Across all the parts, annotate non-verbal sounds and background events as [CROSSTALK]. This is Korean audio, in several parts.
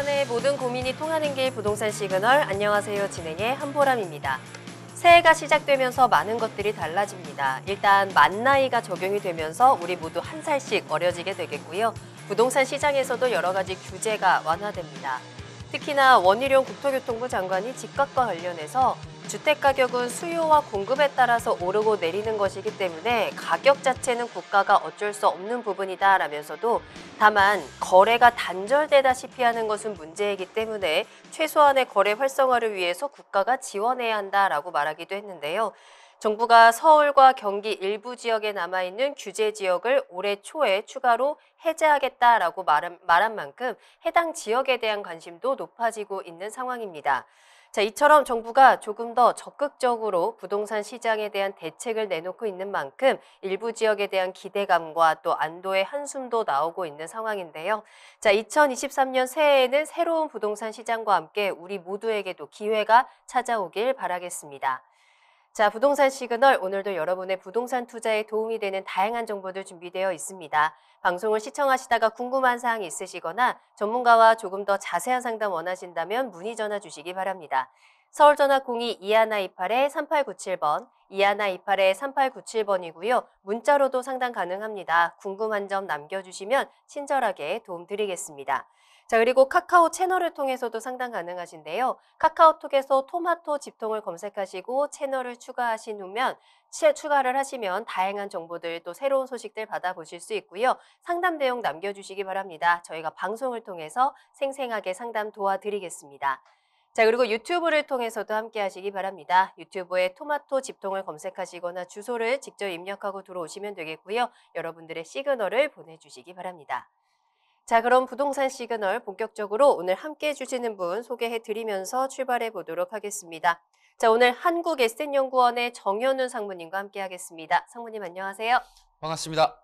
부동의 모든 고민이 통하는 길 부동산 시그널 안녕하세요 진행의 한보람입니다. 새해가 시작되면서 많은 것들이 달라집니다. 일단 만 나이가 적용이 되면서 우리 모두 한 살씩 어려지게 되겠고요. 부동산 시장에서도 여러 가지 규제가 완화됩니다. 특히나 원희룡 국토교통부 장관이 집값과 관련해서 주택 가격은 수요와 공급에 따라서 오르고 내리는 것이기 때문에 가격 자체는 국가가 어쩔 수 없는 부분이다라면서도 다만 거래가 단절되다시피 하는 것은 문제이기 때문에 최소한의 거래 활성화를 위해서 국가가 지원해야 한다라고 말하기도 했는데요. 정부가 서울과 경기 일부 지역에 남아있는 규제 지역을 올해 초에 추가로 해제하겠다라고 말한, 말한 만큼 해당 지역에 대한 관심도 높아지고 있는 상황입니다. 자, 이처럼 정부가 조금 더 적극적으로 부동산 시장에 대한 대책을 내놓고 있는 만큼 일부 지역에 대한 기대감과 또 안도의 한숨도 나오고 있는 상황인데요. 자, 2023년 새해에는 새로운 부동산 시장과 함께 우리 모두에게도 기회가 찾아오길 바라겠습니다. 자, 부동산 시그널 오늘도 여러분의 부동산 투자에 도움이 되는 다양한 정보들 준비되어 있습니다. 방송을 시청하시다가 궁금한 사항이 있으시거나 전문가와 조금 더 자세한 상담 원하신다면 문의 전화 주시기 바랍니다. 서울 전화 02-2128-3897번, 2128-3897번이고요. 문자로도 상담 가능합니다. 궁금한 점 남겨주시면 친절하게 도움드리겠습니다. 자, 그리고 카카오 채널을 통해서도 상담 가능하신데요. 카카오톡에서 토마토 집통을 검색하시고 채널을 추가하신 후면 추가를 하시면 다양한 정보들 또 새로운 소식들 받아보실 수 있고요. 상담 내용 남겨주시기 바랍니다. 저희가 방송을 통해서 생생하게 상담 도와드리겠습니다. 자 그리고 유튜브를 통해서도 함께 하시기 바랍니다. 유튜브에 토마토 집통을 검색하시거나 주소를 직접 입력하고 들어오시면 되겠고요. 여러분들의 시그널을 보내주시기 바랍니다. 자, 그럼 부동산 시그널 본격적으로 오늘 함께 해주시는 분 소개해 드리면서 출발해 보도록 하겠습니다. 자, 오늘 한국 에센연구원의 정현훈 상무님과 함께 하겠습니다. 상무님 안녕하세요. 반갑습니다.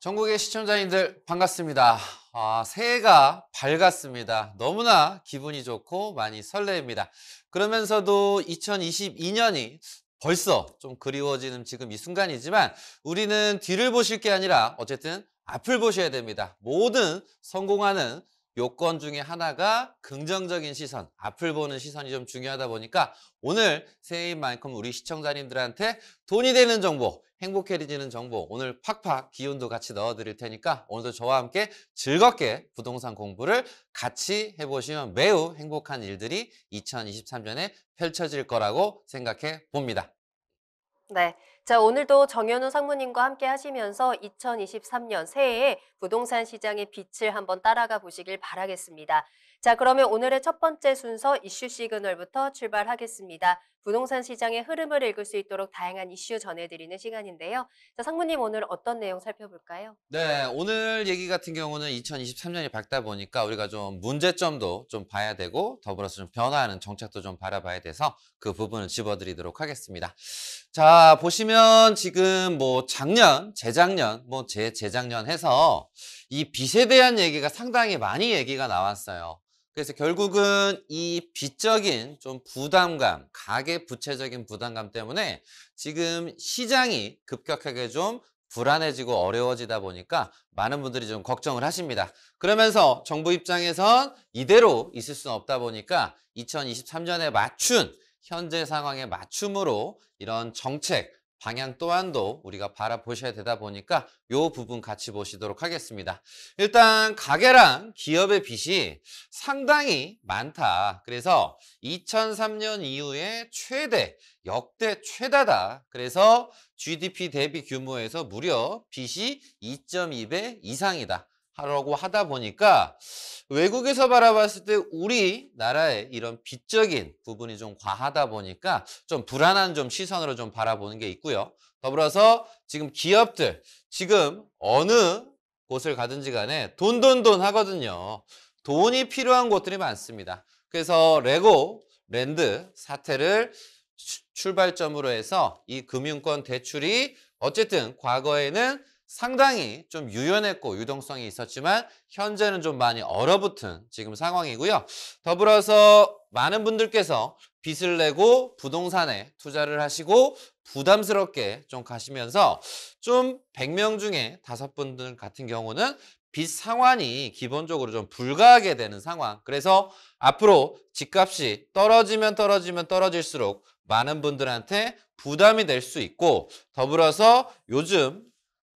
전국의 시청자님들 반갑습니다. 아, 새해가 밝았습니다. 너무나 기분이 좋고 많이 설레입니다. 그러면서도 2022년이 벌써 좀 그리워지는 지금 이 순간이지만 우리는 뒤를 보실 게 아니라 어쨌든 앞을 보셔야 됩니다. 모든 성공하는 요건 중에 하나가 긍정적인 시선, 앞을 보는 시선이 좀 중요하다 보니까 오늘 새해인 만큼 우리 시청자님들한테 돈이 되는 정보, 행복해지는 정보 오늘 팍팍 기운도 같이 넣어드릴 테니까 오늘도 저와 함께 즐겁게 부동산 공부를 같이 해보시면 매우 행복한 일들이 2023년에 펼쳐질 거라고 생각해 봅니다. 네. 자, 오늘도 정현우 상무님과 함께 하시면서 2023년 새해에 부동산 시장의 빛을 한번 따라가 보시길 바라겠습니다. 자, 그러면 오늘의 첫 번째 순서 이슈 시그널부터 출발하겠습니다. 부동산 시장의 흐름을 읽을 수 있도록 다양한 이슈 전해드리는 시간인데요. 자, 상무님 오늘 어떤 내용 살펴볼까요? 네, 오늘 얘기 같은 경우는 2023년이 밝다 보니까 우리가 좀 문제점도 좀 봐야 되고 더불어서 좀 변화하는 정책도 좀 바라봐야 돼서 그 부분을 집어드리도록 하겠습니다. 자, 보시면 지금 뭐 작년, 재작년, 뭐 재재작년 해서 이 빚에 대한 얘기가 상당히 많이 얘기가 나왔어요. 그래서 결국은 이 빚적인 좀 부담감, 가계 부채적인 부담감 때문에 지금 시장이 급격하게 좀 불안해지고 어려워지다 보니까 많은 분들이 좀 걱정을 하십니다. 그러면서 정부 입장에선 이대로 있을 수는 없다 보니까 2023년에 맞춘 현재 상황에 맞춤으로 이런 정책, 방향 또한도 우리가 바라보셔야 되다 보니까 이 부분 같이 보시도록 하겠습니다. 일단 가게랑 기업의 빚이 상당히 많다. 그래서 2003년 이후에 최대, 역대 최다다. 그래서 GDP 대비 규모에서 무려 빚이 2.2배 이상이다. 하려고 하다 보니까 외국에서 바라봤을 때 우리나라의 이런 비적인 부분이 좀 과하다 보니까 좀 불안한 좀 시선으로 좀 바라보는 게 있고요. 더불어서 지금 기업들 지금 어느 곳을 가든지 간에 돈돈돈 하거든요. 돈이 필요한 곳들이 많습니다. 그래서 레고 랜드 사태를 출발점으로 해서 이 금융권 대출이 어쨌든 과거에는 상당히 좀 유연했고 유동성이 있었지만 현재는 좀 많이 얼어붙은 지금 상황이고요. 더불어서 많은 분들께서 빚을 내고 부동산에 투자를 하시고 부담스럽게 좀 가시면서 좀 100명 중에 5분 들 같은 경우는 빚 상환이 기본적으로 좀 불가하게 되는 상황. 그래서 앞으로 집값이 떨어지면 떨어지면 떨어질수록 많은 분들한테 부담이 될 수 있고 더불어서 요즘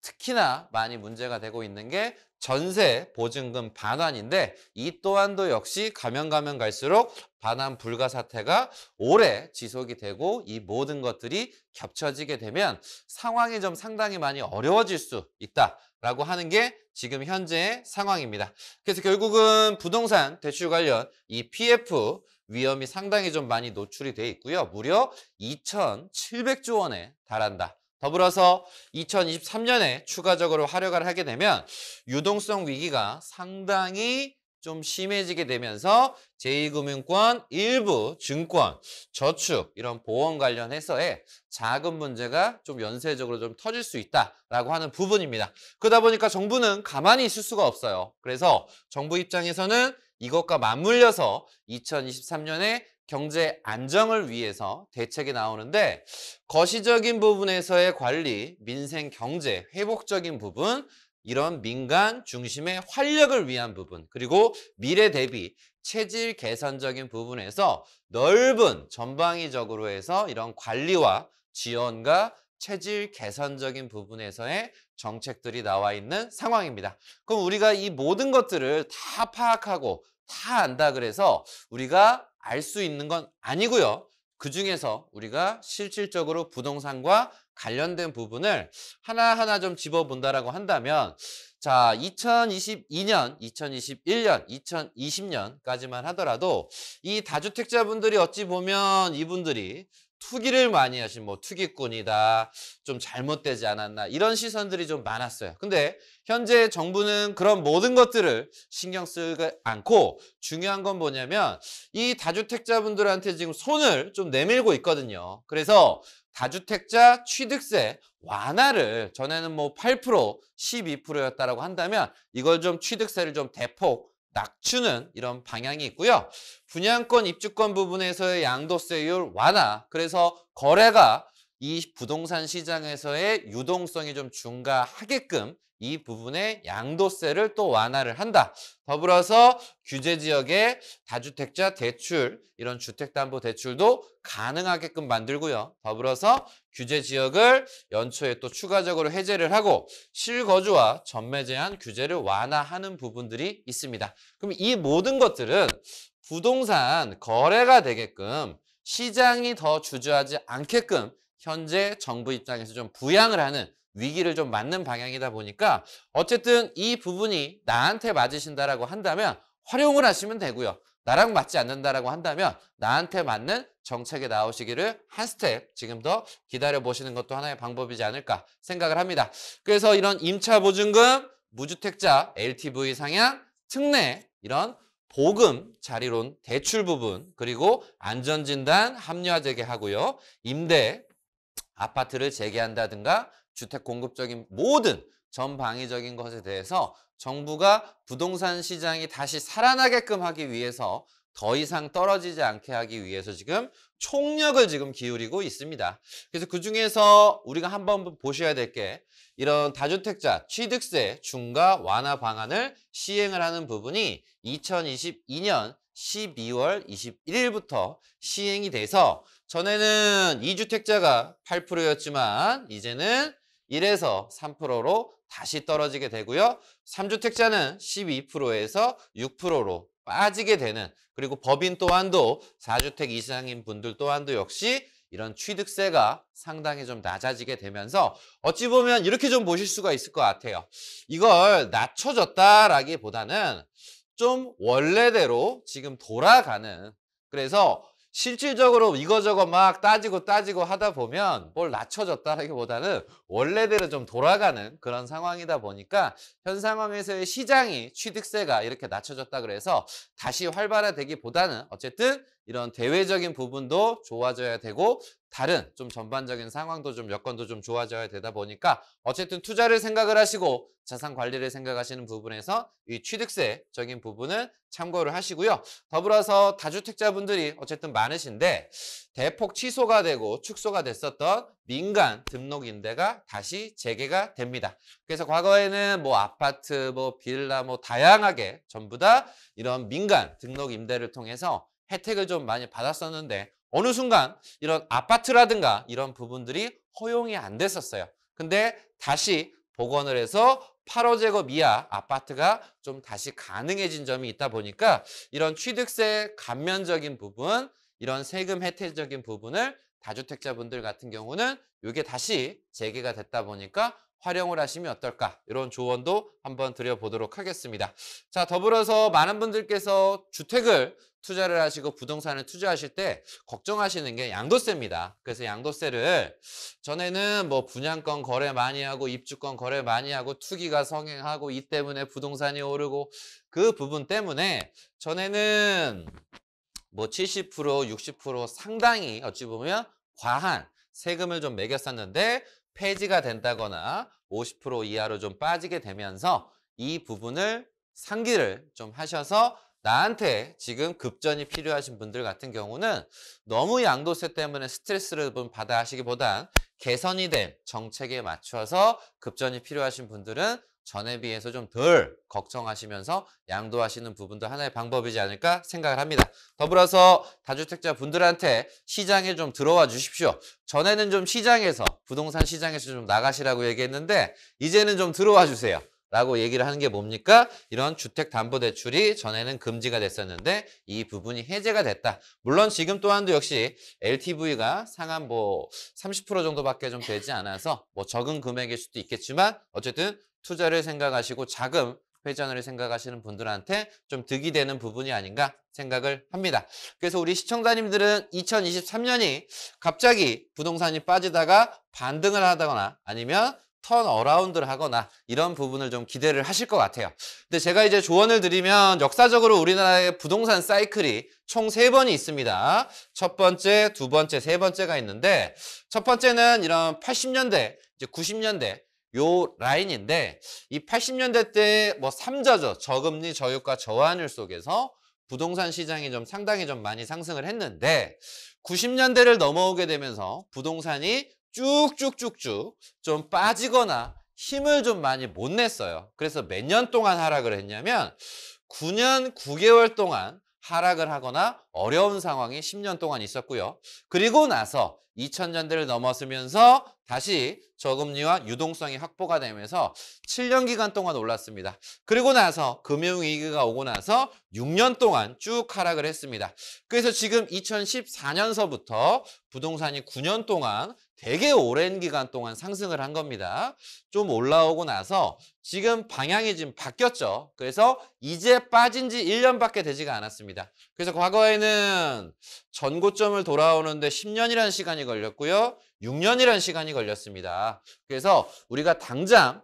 특히나 많이 문제가 되고 있는 게 전세 보증금 반환인데 이 또한도 역시 가면 가면 갈수록 반환 불가 사태가 오래 지속이 되고 이 모든 것들이 겹쳐지게 되면 상황이 좀 상당히 많이 어려워질 수 있다라고 하는 게 지금 현재의 상황입니다. 그래서 결국은 부동산 대출 관련 이 PF 위험이 상당히 좀 많이 노출이 돼 있고요. 무려 2,700조 원에 달한다. 더불어서 2023년에 추가적으로 활용을 하게 되면 유동성 위기가 상당히 좀 심해지게 되면서 제2금융권, 일부 증권, 저축 이런 보험 관련해서의 자금 문제가 좀 연쇄적으로 좀 터질 수 있다라고 하는 부분입니다. 그러다 보니까 정부는 가만히 있을 수가 없어요. 그래서 정부 입장에서는 이것과 맞물려서 2023년에 경제 안정을 위해서 대책이 나오는데 거시적인 부분에서의 관리, 민생 경제, 회복적인 부분, 이런 민간 중심의 활력을 위한 부분, 그리고 미래 대비 체질 개선적인 부분에서 넓은 전방위적으로 해서 이런 관리와 지원과 체질 개선적인 부분에서의 정책들이 나와 있는 상황입니다. 그럼 우리가 이 모든 것들을 다 파악하고 다 안다 그래서 우리가 알 수 있는 건 아니고요. 그 중에서 우리가 실질적으로 부동산과 관련된 부분을 하나하나 좀 집어본다라고 한다면 자, 2022년, 2021년, 2020년까지만 하더라도 이 다주택자분들이 어찌 보면 이분들이 투기를 많이 하신 뭐 투기꾼이다 좀 잘못되지 않았나 이런 시선들이 좀 많았어요 근데 현재 정부는 그런 모든 것들을 신경 쓰지 않고 중요한 건 뭐냐면 이 다주택자분들한테 지금 손을 좀 내밀고 있거든요 그래서 다주택자 취득세 완화를 전에는 뭐 8% 12%였다라고 한다면 이걸 좀 취득세를 좀 대폭 낮추는 이런 방향이 있고요. 분양권 입주권 부분에서의 양도세율 완화. 그래서 거래가 이 부동산 시장에서의 유동성이 좀 증가하게끔 이 부분의 양도세를 또 완화를 한다. 더불어서 규제 지역의 다주택자 대출, 이런 주택담보 대출도 가능하게끔 만들고요. 더불어서 규제 지역을 연초에 또 추가적으로 해제를 하고 실거주와 전매 제한 규제를 완화하는 부분들이 있습니다. 그럼 이 모든 것들은 부동산 거래가 되게끔 시장이 더 주저하지 않게끔 현재 정부 입장에서 좀 부양을 하는 위기를 좀 맞는 방향이다 보니까 어쨌든 이 부분이 나한테 맞으신다라고 한다면 활용을 하시면 되고요. 나랑 맞지 않는다라고 한다면 나한테 맞는 정책에 나오시기를 한 스텝 지금 더 기다려 보시는 것도 하나의 방법이지 않을까 생각을 합니다. 그래서 이런 임차 보증금, 무주택자, LTV 상향, 특례 이런 보금, 자리론, 대출 부분 그리고 안전진단 합리화되게 하고요. 임대, 아파트를 재개한다든가 주택 공급적인 모든 전방위적인 것에 대해서 정부가 부동산 시장이 다시 살아나게끔 하기 위해서 더 이상 떨어지지 않게 하기 위해서 지금 총력을 지금 기울이고 있습니다. 그래서 그중에서 우리가 한번 보셔야 될 게 이런 다주택자 취득세 중과 완화 방안을 시행을 하는 부분이 2022년 12월 21일부터 시행이 돼서 전에는 이주택자가 8%였지만 이제는 1에서 3%로 다시 떨어지게 되고요. 3주택자는 12%에서 6%로 빠지게 되는 그리고 법인 또한도 4주택 이상인 분들 또한도 역시 이런 취득세가 상당히 좀 낮아지게 되면서 어찌 보면 이렇게 좀 보실 수가 있을 것 같아요. 이걸 낮춰졌다라기보다는 좀 원래대로 지금 돌아가는 그래서 실질적으로 이거저거 막 따지고 따지고 하다 보면 뭘 낮춰졌다라기보다는 원래대로 좀 돌아가는 그런 상황이다 보니까 현 상황에서의 시장이 취득세가 이렇게 낮춰졌다 그래서 다시 활발화되기보다는 어쨌든 이런 대외적인 부분도 좋아져야 되고 다른 좀 전반적인 상황도 좀 여건도 좀 좋아져야 되다 보니까 어쨌든 투자를 생각을 하시고 자산 관리를 생각하시는 부분에서 이 취득세적인 부분은 참고를 하시고요. 더불어서 다주택자분들이 어쨌든 많으신데 대폭 취소가 되고 축소가 됐었던 민간 등록 임대가 다시 재개가 됩니다. 그래서 과거에는 뭐 아파트, 뭐 빌라, 뭐 다양하게 전부 다 이런 민간 등록 임대를 통해서 혜택을 좀 많이 받았었는데 어느 순간 이런 아파트라든가 이런 부분들이 허용이 안 됐었어요. 근데 다시 복원을 해서 8호제곱 이하 아파트가 좀 다시 가능해진 점이 있다 보니까 이런 취득세 감면적인 부분, 이런 세금 혜택적인 부분을 다주택자분들 같은 경우는 이게 다시 재개가 됐다 보니까 활용을 하시면 어떨까 이런 조언도 한번 드려보도록 하겠습니다. 자 더불어서 많은 분들께서 주택을 투자를 하시고 부동산을 투자하실 때 걱정하시는 게 양도세입니다. 그래서 양도세를 전에는 뭐 분양권 거래 많이 하고 입주권 거래 많이 하고 투기가 성행하고 이 때문에 부동산이 오르고 그 부분 때문에 전에는 뭐 70%, 60% 상당히 어찌 보면 과한 세금을 좀 매겼었는데 폐지가 된다거나 50% 이하로 좀 빠지게 되면서 이 부분을 상기를 좀 하셔서 나한테 지금 급전이 필요하신 분들 같은 경우는 너무 양도세 때문에 스트레스를 받아 하시기보단 개선이 된 정책에 맞춰서 급전이 필요하신 분들은 전에 비해서 좀 덜 걱정하시면서 양도하시는 부분도 하나의 방법이지 않을까 생각을 합니다. 더불어서 다주택자 분들한테 시장에 좀 들어와 주십시오. 전에는 좀 시장에서 부동산 시장에서 좀 나가시라고 얘기했는데 이제는 좀 들어와 주세요. 라고 얘기를 하는 게 뭡니까? 이런 주택담보대출이 전에는 금지가 됐었는데 이 부분이 해제가 됐다. 물론 지금 또한도 역시 LTV가 상한 뭐 30% 정도밖에 좀 되지 않아서 뭐 적은 금액일 수도 있겠지만 어쨌든 투자를 생각하시고 자금 회전을 생각하시는 분들한테 좀 득이 되는 부분이 아닌가 생각을 합니다. 그래서 우리 시청자님들은 2023년이 갑자기 부동산이 빠지다가 반등을 하다거나 아니면 턴어라운드를 하거나 이런 부분을 좀 기대를 하실 것 같아요. 근데 제가 이제 조언을 드리면 역사적으로 우리나라의 부동산 사이클이 총 세번이 있습니다. 첫 번째, 두 번째, 세 번째가 있는데 첫 번째는 이런 80년대, 이제 90년대 요 라인인데 이 80년대 때뭐 3자죠. 저금리, 저유가, 저환율 속에서 부동산 시장이 좀 상당히 좀 많이 상승을 했는데 90년대를 넘어오게 되면서 부동산이 쭉쭉쭉쭉 좀 빠지거나 힘을 좀 많이 못 냈어요. 그래서 몇 년 동안 하락을 했냐면 9년 9개월 동안 하락을 하거나 어려운 상황이 10년 동안 있었고요. 그리고 나서 2000년대를 넘어서면서 다시 저금리와 유동성이 확보가 되면서 7년 기간 동안 올랐습니다. 그리고 나서 금융위기가 오고 나서 6년 동안 쭉 하락을 했습니다. 그래서 지금 2014년서부터 부동산이 9년 동안 되게 오랜 기간 동안 상승을 한 겁니다. 좀 올라오고 나서 지금 방향이 지금 바뀌었죠. 그래서 이제 빠진 지 1년밖에 되지가 않았습니다. 그래서 과거에는 전고점을 돌아오는데 10년이라는 시간이 걸렸고요. 6년이라는 시간이 걸렸습니다. 그래서 우리가 당장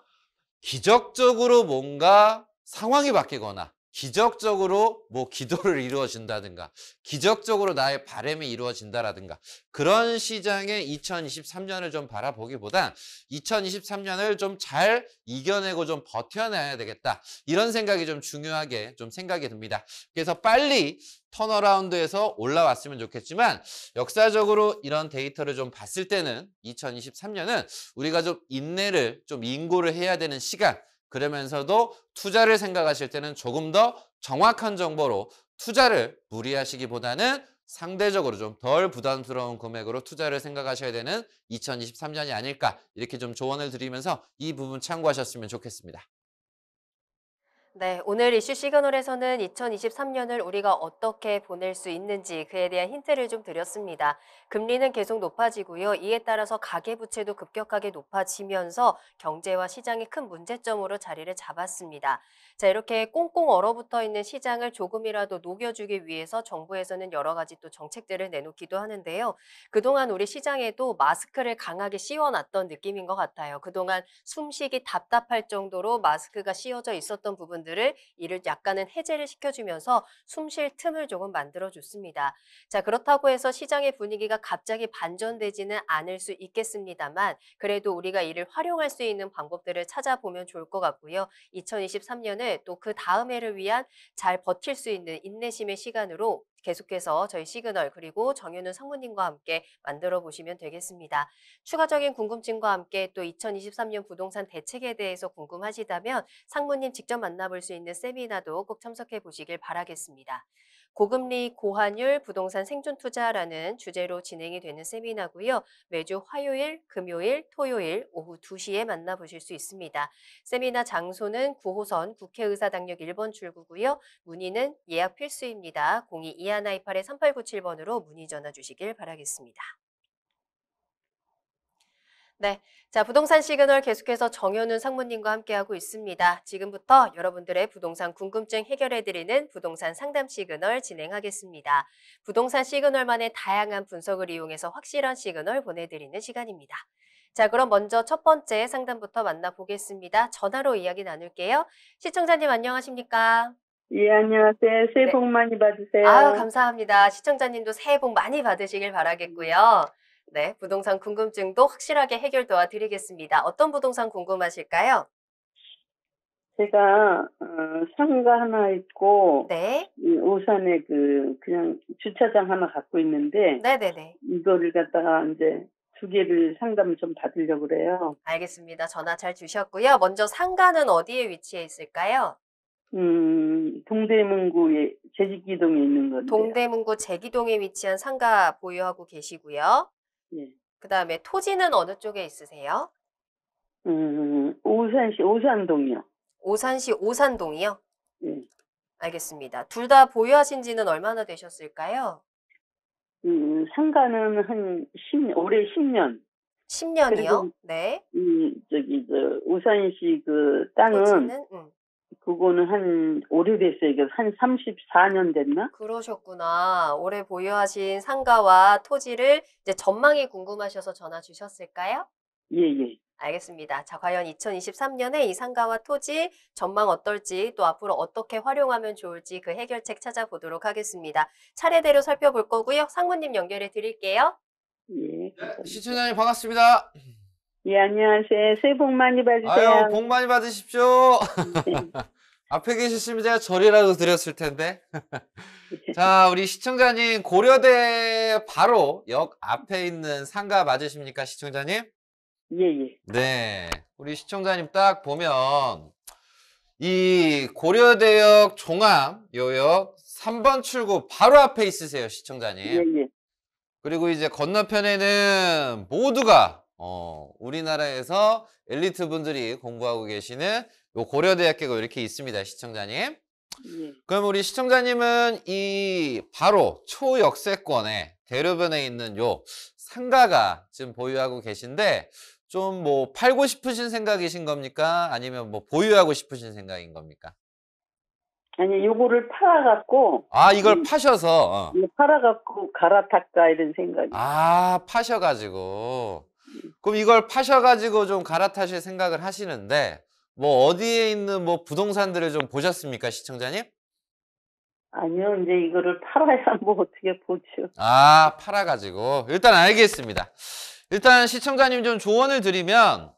기적적으로 뭔가 상황이 바뀌거나 기적적으로 뭐 기도를 이루어진다든가 기적적으로 나의 바램이 이루어진다라든가 그런 시장의 2023년을 좀 바라보기보다 2023년을 좀 잘 이겨내고 좀 버텨내야 되겠다 이런 생각이 좀 중요하게 좀 생각이 듭니다 그래서 빨리 턴어라운드에서 올라왔으면 좋겠지만 역사적으로 이런 데이터를 좀 봤을 때는 2023년은 우리가 좀 인내를 좀 인고를 해야 되는 시간 그러면서도 투자를 생각하실 때는 조금 더 정확한 정보로 투자를 무리하시기보다는 상대적으로 좀 덜 부담스러운 금액으로 투자를 생각하셔야 되는 2023년이 아닐까 이렇게 좀 조언을 드리면서 이 부분 참고하셨으면 좋겠습니다. 네, 오늘 이슈 시그널에서는 2023년을 우리가 어떻게 보낼 수 있는지 그에 대한 힌트를 좀 드렸습니다. 금리는 계속 높아지고요. 이에 따라서 가계부채도 급격하게 높아지면서 경제와 시장이 큰 문제점으로 자리를 잡았습니다. 자, 이렇게 꽁꽁 얼어붙어 있는 시장을 조금이라도 녹여주기 위해서 정부에서는 여러 가지 또 정책들을 내놓기도 하는데요. 그동안 우리 시장에도 마스크를 강하게 씌워놨던 느낌인 것 같아요. 그동안 숨쉬기 답답할 정도로 마스크가 씌워져 있었던 부분 부분들을 이를 약간은 해제를 시켜주면서 숨쉴 틈을 조금 만들어줬습니다. 자 그렇다고 해서 시장의 분위기가 갑자기 반전되지는 않을 수 있겠습니다만 그래도 우리가 이를 활용할 수 있는 방법들을 찾아보면 좋을 것 같고요. 2023년을 또 그 다음 해를 위한 잘 버틸 수 있는 인내심의 시간으로 계속해서 저희 시그널 그리고 정윤우 성우님과 함께 만들어 보시면 되겠습니다. 추가적인 궁금증과 함께 또 2023년 부동산 대책에 대해서 궁금하시다면 상무님 직접 만나볼 수 있는 세미나도 꼭 참석해 보시길 바라겠습니다. 고금리, 고환율, 부동산 생존 투자라는 주제로 진행이 되는 세미나고요. 매주 화요일, 금요일, 토요일 오후 2시에 만나보실 수 있습니다. 세미나 장소는 9호선 국회의사당역 1번 출구고요. 문의는 예약 필수입니다. 02-2128-3897번으로 문의 전화 주시길 바라겠습니다. 네. 자, 부동산 시그널 계속해서 정현훈 상무님과 함께하고 있습니다. 지금부터 여러분들의 부동산 궁금증 해결해드리는 부동산 상담 시그널 진행하겠습니다. 부동산 시그널만의 다양한 분석을 이용해서 확실한 시그널 보내드리는 시간입니다. 자, 그럼 먼저 첫 번째 상담부터 만나보겠습니다. 전화로 이야기 나눌게요. 시청자님 안녕하십니까? 예, 안녕하세요. 새해 네. 복 많이 받으세요. 아 감사합니다. 시청자님도 새해 복 많이 받으시길 바라겠고요. 네, 부동산 궁금증도 확실하게 해결 도와드리겠습니다. 어떤 부동산 궁금하실까요? 제가 어, 상가 하나 있고 네, 이 오산에 그 그냥 주차장 하나 갖고 있는데 네네네. 이거를 갖다가 이제 두 개를 상담을 좀 받으려고 그래요. 알겠습니다. 전화 잘 주셨고요. 먼저 상가는 어디에 위치해 있을까요? 음, 동대문구에 제식기동에 있는 건데. 동대문구 제기동에 위치한 상가 보유하고 계시고요. 네. 그 다음에 토지는 어느 쪽에 있으세요? 음, 오산시 오산동이요. 오산시 오산동이요? 예. 네. 알겠습니다. 둘 다 보유하신 지는 얼마나 되셨을까요? 음, 상가는 한 10, 올해 10년. 10년이요? 네. 음, 저기, 저, 오산시 그 땅은 토지는? 음. 그거는 한 오래됐어요. 한 34년 됐나? 그러셨구나. 올해 보유하신 상가와 토지를 이제 전망이 궁금하셔서 전화 주셨을까요? 예, 예. 알겠습니다. 자, 과연 2023년에 이 상가와 토지 전망 어떨지 또 앞으로 어떻게 활용하면 좋을지 그 해결책 찾아보도록 하겠습니다. 차례대로 살펴볼 거고요. 상무님 연결해 드릴게요. 예. 네, 시청자님 반갑습니다. 예, 안녕하세요. 새해 복 많이 받으세요. 아유, 복 많이 받으십시오. 네. [LAUGHS] 앞에 계셨으면 제가 절이라도 드렸을 텐데. [LAUGHS] 자, 우리 시청자님, 고려대 바로 역 앞에 있는 상가 맞으십니까, 시청자님? 예, 예. 네. 우리 시청자님 딱 보면, 이 고려대역 종암 요역 3번 출구 바로 앞에 있으세요, 시청자님. 예, 예. 그리고 이제 건너편에는 모두가 어, 우리나라에서 엘리트 분들이 공부하고 계시는 요 고려대학교가 이렇게 있습니다, 시청자님. 예. 그럼 우리 시청자님은 이 바로 초역세권의 대르변에 있는 요 상가가 지금 보유하고 계신데 좀 뭐 팔고 싶으신 생각이신 겁니까? 아니면 뭐 보유하고 싶으신 생각인 겁니까? 아니 요거를 팔아갖고 아 이걸 파셔서 어. 예, 팔아갖고 갈아탈까 이런 생각이 아 파셔가지고 그럼 이걸 파셔가지고 좀 갈아타실 생각을 하시는데 뭐 어디에 있는 뭐 부동산들을 좀 보셨습니까 시청자님? 아니요 이제 이거를 팔아야 [LAUGHS] 뭐 어떻게 보죠. 아 팔아가지고 일단 알겠습니다. 일단 시청자님 좀 조언을 드리면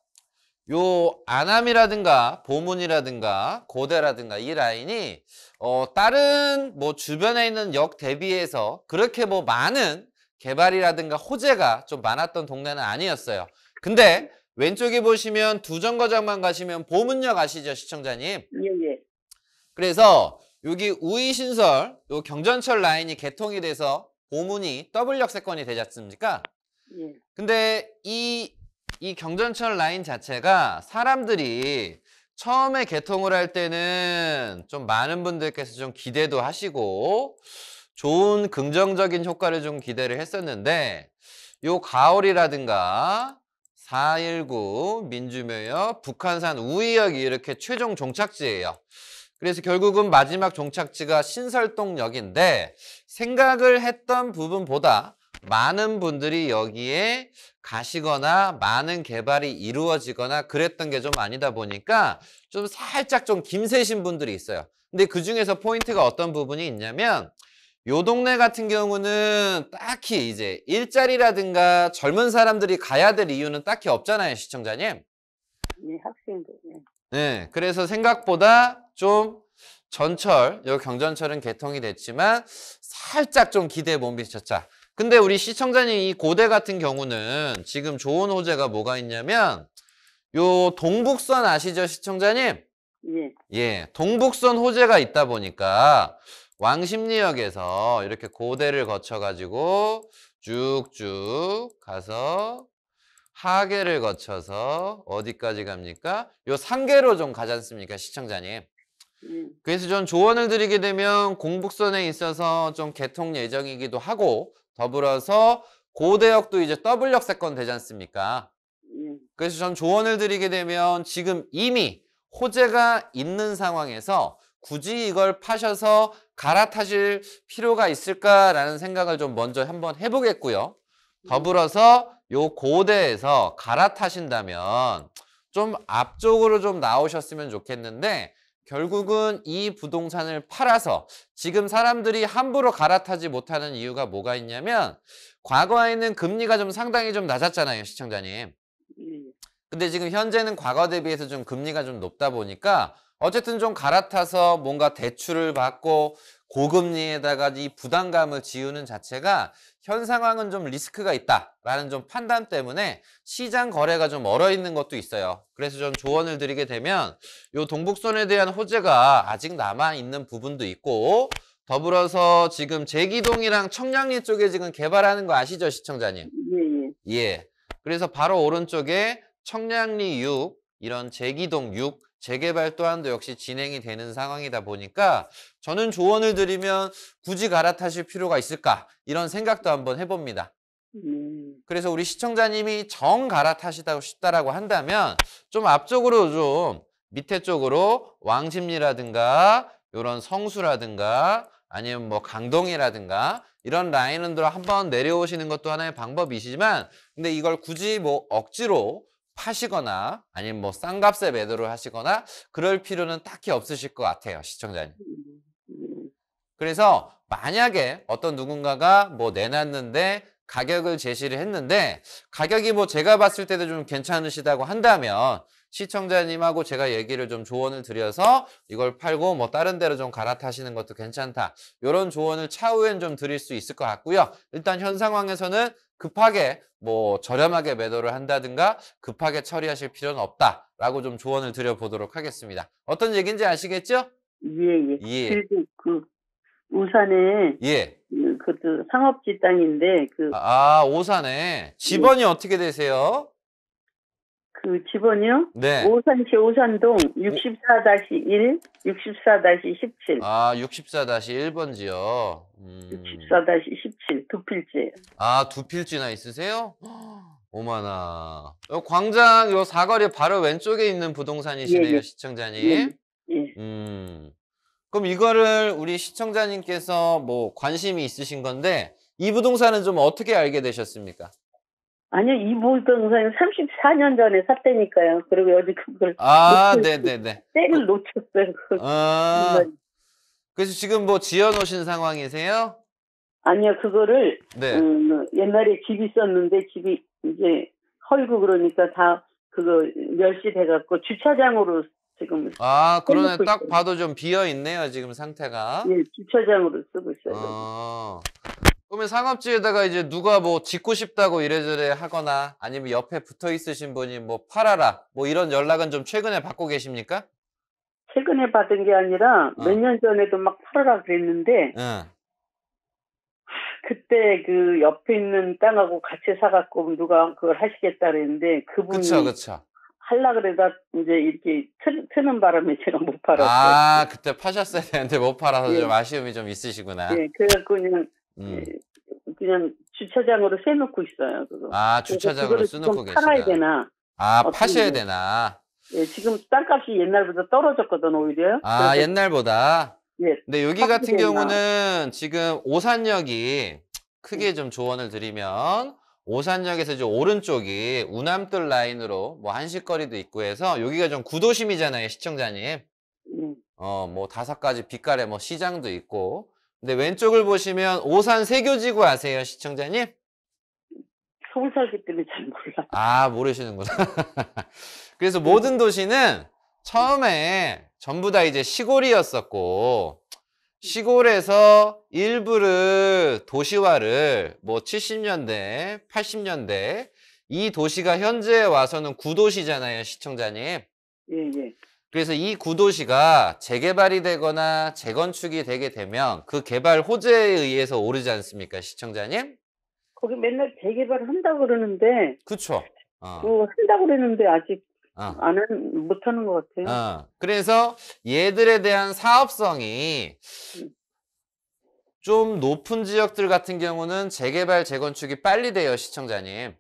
요 안암이라든가 보문이라든가 고대라든가 이 라인이 어 다른 뭐 주변에 있는 역 대비해서 그렇게 뭐 많은 개발이라든가 호재가 좀 많았던 동네는 아니었어요. 근데 네. 왼쪽에 보시면 두 정거장만 가시면 보문역 아시죠, 시청자님? 예, 예. 그래서 여기 우이신설, 요 경전철 라인이 개통이 돼서 보문이 더블역 세권이 되지 않습니까? 예. 근데 이, 이 경전철 라인 자체가 사람들이 처음에 개통을 할 때는 좀 많은 분들께서 좀 기대도 하시고 좋은 긍정적인 효과를 좀 기대를 했었는데 요 가을이라든가 4.19 민주묘역 북한산 우이역이 이렇게 최종 종착지예요. 그래서 결국은 마지막 종착지가 신설동역인데 생각을 했던 부분보다 많은 분들이 여기에 가시거나 많은 개발이 이루어지거나 그랬던 게 좀 아니다 보니까 좀 살짝 좀 김새신 분들이 있어요. 근데 그중에서 포인트가 어떤 부분이 있냐면 요 동네 같은 경우는 딱히 이제 일자리라든가 젊은 사람들이 가야 될 이유는 딱히 없잖아요, 시청자님. 네, 학생들. 네. 네, 그래서 생각보다 좀 전철, 요 경전철은 개통이 됐지만 살짝 좀 기대에 못 미쳤자. 근데 우리 시청자님 이 고대 같은 경우는 지금 좋은 호재가 뭐가 있냐면 요 동북선 아시죠, 시청자님? 예. 예, 동북선 호재가 있다 보니까 왕십리역에서 이렇게 고대를 거쳐가지고 쭉쭉 가서 하계를 거쳐서 어디까지 갑니까? 요 상계로 좀 가지 않습니까, 시청자님? 음. 그래서 전 조언을 드리게 되면 공북선에 있어서 좀 개통 예정이기도 하고 더불어서 고대역도 이제 더블역 사건 되지 않습니까? 예. 그래서 전 조언을 드리게 되면 지금 이미 호재가 있는 상황에서 굳이 이걸 파셔서 갈아타실 필요가 있을까라는 생각을 좀 먼저 한번 해보겠고요. 네. 더불어서 요 고대에서 갈아타신다면 좀 앞쪽으로 좀 나오셨으면 좋겠는데 결국은 이 부동산을 팔아서 지금 사람들이 함부로 갈아타지 못하는 이유가 뭐가 있냐면 과거에는 금리가 좀 상당히 좀 낮았잖아요 시청자님 예, 예. 근데 지금 현재는 과거 대비해서 좀 금리가 좀 높다 보니까 어쨌든 좀 갈아타서 뭔가 대출을 받고 고금리에다가 이 부담감을 지우는 자체가 현 상황은 좀 리스크가 있다라는 좀 판단 때문에 시장 거래가 좀 얼어 있는 것도 있어요. 그래서 전 조언을 드리게 되면 요 동북선에 대한 호재가 아직 남아 있는 부분도 있고 더불어서 지금 제기동이랑 청량리 쪽에 지금 개발하는 거 아시죠, 시청자님? 예. 예. 그래서 바로 오른쪽에 청량리 6, 이런 제기동 6 재개발 또한도 역시 진행이 되는 상황이다 보니까 저는 조언을 드리면 굳이 갈아타실 필요가 있을까 이런 생각도 한번 해봅니다. 음. 그래서 우리 시청자님이 정 갈아타시다고 싶다라고 한다면 좀 앞쪽으로 좀 밑에 쪽으로 왕십리라든가 이런 성수라든가 아니면 뭐 강동이라든가 이런 라인들로 한번 내려오시는 것도 하나의 방법이시지만 근데 이걸 굳이 뭐 억지로 파시거나 아니면 뭐 싼값에 매도를 하시거나 그럴 필요는 딱히 없으실 것 같아요 시청자님 그래서 만약에 어떤 누군가가 뭐 내놨는데 가격을 제시를 했는데 가격이 뭐 제가 봤을 때도 좀 괜찮으시다고 한다면 시청자님하고 제가 얘기를 좀 조언을 드려서 이걸 팔고 뭐 다른 데로 좀 갈아타시는 것도 괜찮다. 이런 조언을 차후엔 좀 드릴 수 있을 것 같고요. 일단 현 상황에서는 급하게 뭐 저렴하게 매도를 한다든가 급하게 처리하실 필요는 없다라고 좀 조언을 드려보도록 하겠습니다. 어떤 얘기인지 아시겠죠? 예, 예. 예. 그리고 그 우산에 예. 그것도 그 상업지 땅인데 그 아, 오산에 아, 집원이 예. 어떻게 되세요? 그 집원이요? 네. 오산시 오산동 64-1, 64-17. 아, 64-1번지요. 음. 64-17, 두 필지. 예요 아, 두 필지나 있으세요? 오마나. 요 광장 요 사거리 바로 왼쪽에 있는 부동산이시네요, 예, 예. 시청자님. 예, 예. 음. 그럼 이거를 우리 시청자님께서 뭐 관심이 있으신 건데 이 부동산은 좀 어떻게 알게 되셨습니까? 아니요, 이보성 의사님 34년 전에 샀다니까요. 그리고 여기 그걸. 아, 네네네. 네, 네. 때를 그 놓쳤어요. 그걸. 아. 그래서 지금 뭐 지어놓으신 상황이세요? 아니요, 그거를. 네. 음, 뭐 옛날에 집이 있었는데 집이 이제 헐고 그러니까 다 그거 멸시돼갖고 주차장으로 지금. 아, 그러네. 딱 봐도 좀 비어있네요, 지금 상태가. 예, 주차장으로 쓰고 있어요. 아. 그러면 상업지에다가 이제 누가 뭐 짓고 싶다고 이래저래 하거나 아니면 옆에 붙어 있으신 분이 뭐 팔아라 뭐 이런 연락은 좀 최근에 받고 계십니까? 최근에 받은 게 아니라 어. 몇년 전에도 막 팔아라 그랬는데 응. 예. 그때 그 옆에 있는 땅하고 같이 사갖고 누가 그걸 하시겠다 그랬는데 그분이 그쵸, 그쵸. 할라 그래다 이제 이렇게 트, 는 바람에 [LAUGHS] 제가 못 팔았어요. 아 그때 파셨어야 되는데 못 팔아서 예. 좀 아쉬움이 좀 있으시구나. 예, 그래갖고 그냥 음. 그 그냥 주차장으로 세놓고 있어요. 그거. 아 주차장으로 써놓고 계시다. 팔아야 되나? 아 파셔야 뭐. 되나? 예, 지금 땅값이 옛날보다 떨어졌거든 오히려. 아 옛날보다. 예. 근데 여기 같은 경우는 지금 오산역이 크게 예. 좀 조언을 드리면 오산역에서 이제 오른쪽이 우남뜰 라인으로 뭐 한식거리도 있고 해서 여기가 좀 구도심이잖아요 시청자님. 예. 어뭐 다섯 가지 빛깔의 뭐 시장도 있고 네, 왼쪽을 보시면 오산 세교지구 아세요, 시청자님? 서울 살기 때문에 잘 몰라. 아, 모르시는구나. [LAUGHS] 그래서 네. 모든 도시는 처음에 전부 다 이제 시골이었었고, 시골에서 일부를 도시화를 뭐 70년대, 80년대, 이 도시가 현재 와서는 구도시잖아요, 시청자님. 예, 예. 그래서 이 구도시가 재개발이 되거나 재건축이 되게 되면 그 개발 호재에 의해서 오르지 않습니까, 시청자님? 거기 맨날 재개발 한다고 그러는데. 그쵸. 어. 그 한다고 그러는데 아직 어. 안은 못하는 것 같아요. 어. 그래서 얘들에 대한 사업성이 음. 좀 높은 지역들 같은 경우는 재개발, 재건축이 빨리 돼요, 시청자님.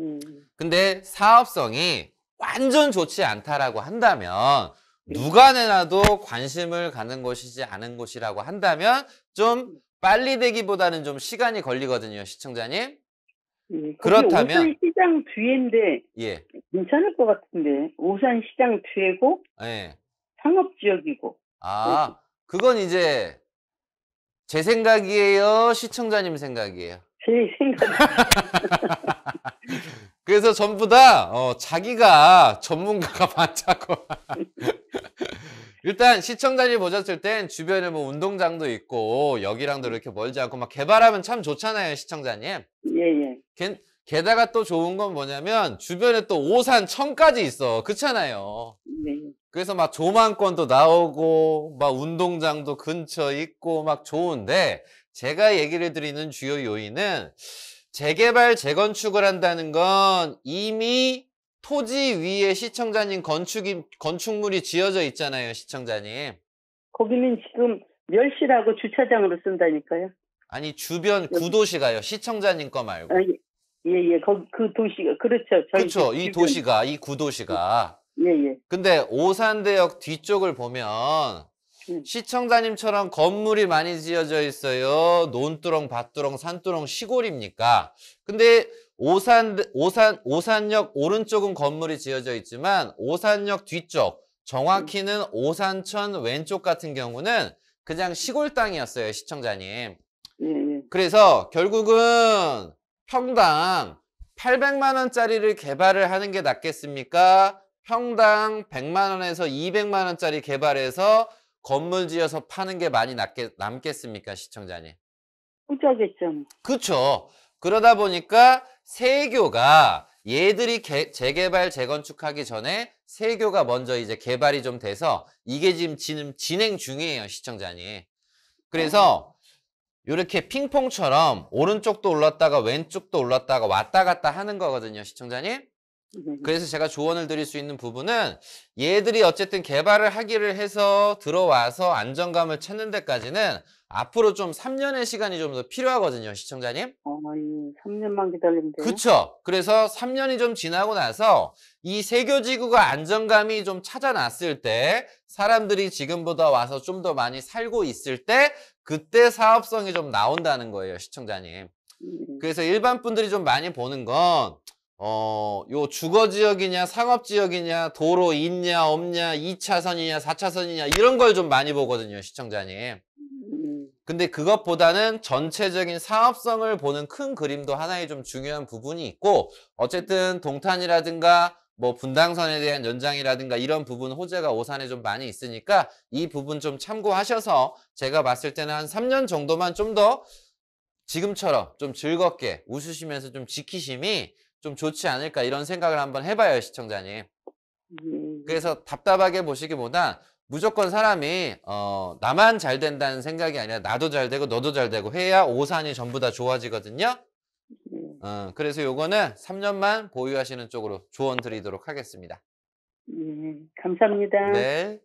음. 근데 사업성이 완전 좋지 않다라고 한다면 누가 내놔도 관심을 가는 것이지 않은 곳이라고 한다면 좀 빨리 되기보다는 좀 시간이 걸리거든요, 시청자님. 예, 그렇다면 오산 시장 뒤인데 예. 괜찮을 것 같은데 오산 시장 뒤고 예. 상업 지역이고 아 네. 그건 이제 제 생각이에요, 시청자님 생각이에요. 제 생각. [LAUGHS] 그래서 전부 다 어, 자기가 전문가가 [LAUGHS] 맞자고 일단 시청자님이 보셨을 땐 주변에 뭐 운동장도 있고 여기랑도 음. 이렇게 멀지 않고 막 개발하면 참 좋잖아요 시청자님 예예 게, 예. 게다가 또 좋은 건 뭐냐면 주변에 또 오산 청까지 있어 그렇잖아요 네. 그래서 막 조망권도 나오고 막 운동장도 근처 있고 막 좋은데 제가 얘기를 드리는 주요 요인은 재개발, 재건축을 한다는 건 이미 토지 위에 시청자님 건축이, 건축물이 지어져 있잖아요, 시청자님. 거기는 지금 멸실하고 주차장으로 쓴다니까요. 아니, 주변 구도시가요, 시청자님 거 말고. 아, 예, 예, 거, 그 도시가, 그렇죠. 그렇죠, 이 도시가, 이 구도시가. 예, 예. 근데 오산대역 뒤쪽을 보면 음. 시청자님처럼 건물이 많이 지어져 있어요. 논두렁, 밭두렁, 산두렁, 시골입니까? 근데 오산, 오산, 오산역 오른쪽은 건물이 지어져 있지만 오산역 뒤쪽, 정확히는 음. 오산천 왼쪽 같은 경우는 그냥 시골 땅이었어요, 시청자님. 예, 예. 그래서 결국은 평당 800만 원짜리를 개발을 하는 게 낫겠습니까? 평당 100만 원에서 200만 원짜리 개발해서 건물 지어서 파는 게 많이 남겠, 남겠습니까, 시청자님? 부자겠죠. 그렇죠. 그러다 보니까 세교가 얘들이 개, 재개발 재건축하기 전에 세교가 먼저 이제 개발이 좀 돼서 이게 지금 진행, 진행 중이에요, 시청자님. 그래서 이렇게 핑퐁처럼 오른쪽도 올랐다가 왼쪽도 올랐다가 왔다 갔다 하는 거거든요, 시청자님. 네, 네. 그래서 제가 조언을 드릴 수 있는 부분은 얘들이 어쨌든 개발을 하기를 해서 들어와서 안정감을 찾는 데까지는 앞으로 좀 3년의 시간이 좀 더 필요하거든요, 시청자님. 어, 3년만 기다리면 돼요. 그쵸. 그래서 3년이 좀 지나고 나서 이 세교지구가 안정감이 좀 찾아났을 때 사람들이 지금보다 와서 좀 더 많이 살고 있을 때 그때 사업성이 좀 나온다는 거예요, 시청자님. 음, 네. 그래서 일반 분들이 좀 많이 보는 건 어, 요 주거 지역이냐, 상업 지역이냐, 도로 있냐, 없냐, 2차선이냐, 4차선이냐, 이런 걸 좀 많이 보거든요, 시청자님. 근데 그것보다는 전체적인 사업성을 보는 큰 그림도 하나의 좀 중요한 부분이 있고, 어쨌든 동탄이라든가, 뭐 분당선에 대한 연장이라든가 이런 부분 호재가 오산에 좀 많이 있으니까 이 부분 좀 참고하셔서 제가 봤을 때는 한 3년 정도만 좀 더 지금처럼 좀 즐겁게 웃으시면서 좀 지키심이 좀 좋지 않을까 이런 생각을 한번 해봐요, 시청자님. 음, 네. 그래서 답답하게 보시기보다 무조건 사람이 어, 나만 잘 된다는 생각이 아니라 나도 잘 되고 너도 잘 되고 해야 오산이 전부 다 좋아지거든요. 네. 어, 그래서 요거는 3년만 보유하시는 쪽으로 조언 드리도록 하겠습니다. 음, 감사합니다. 네.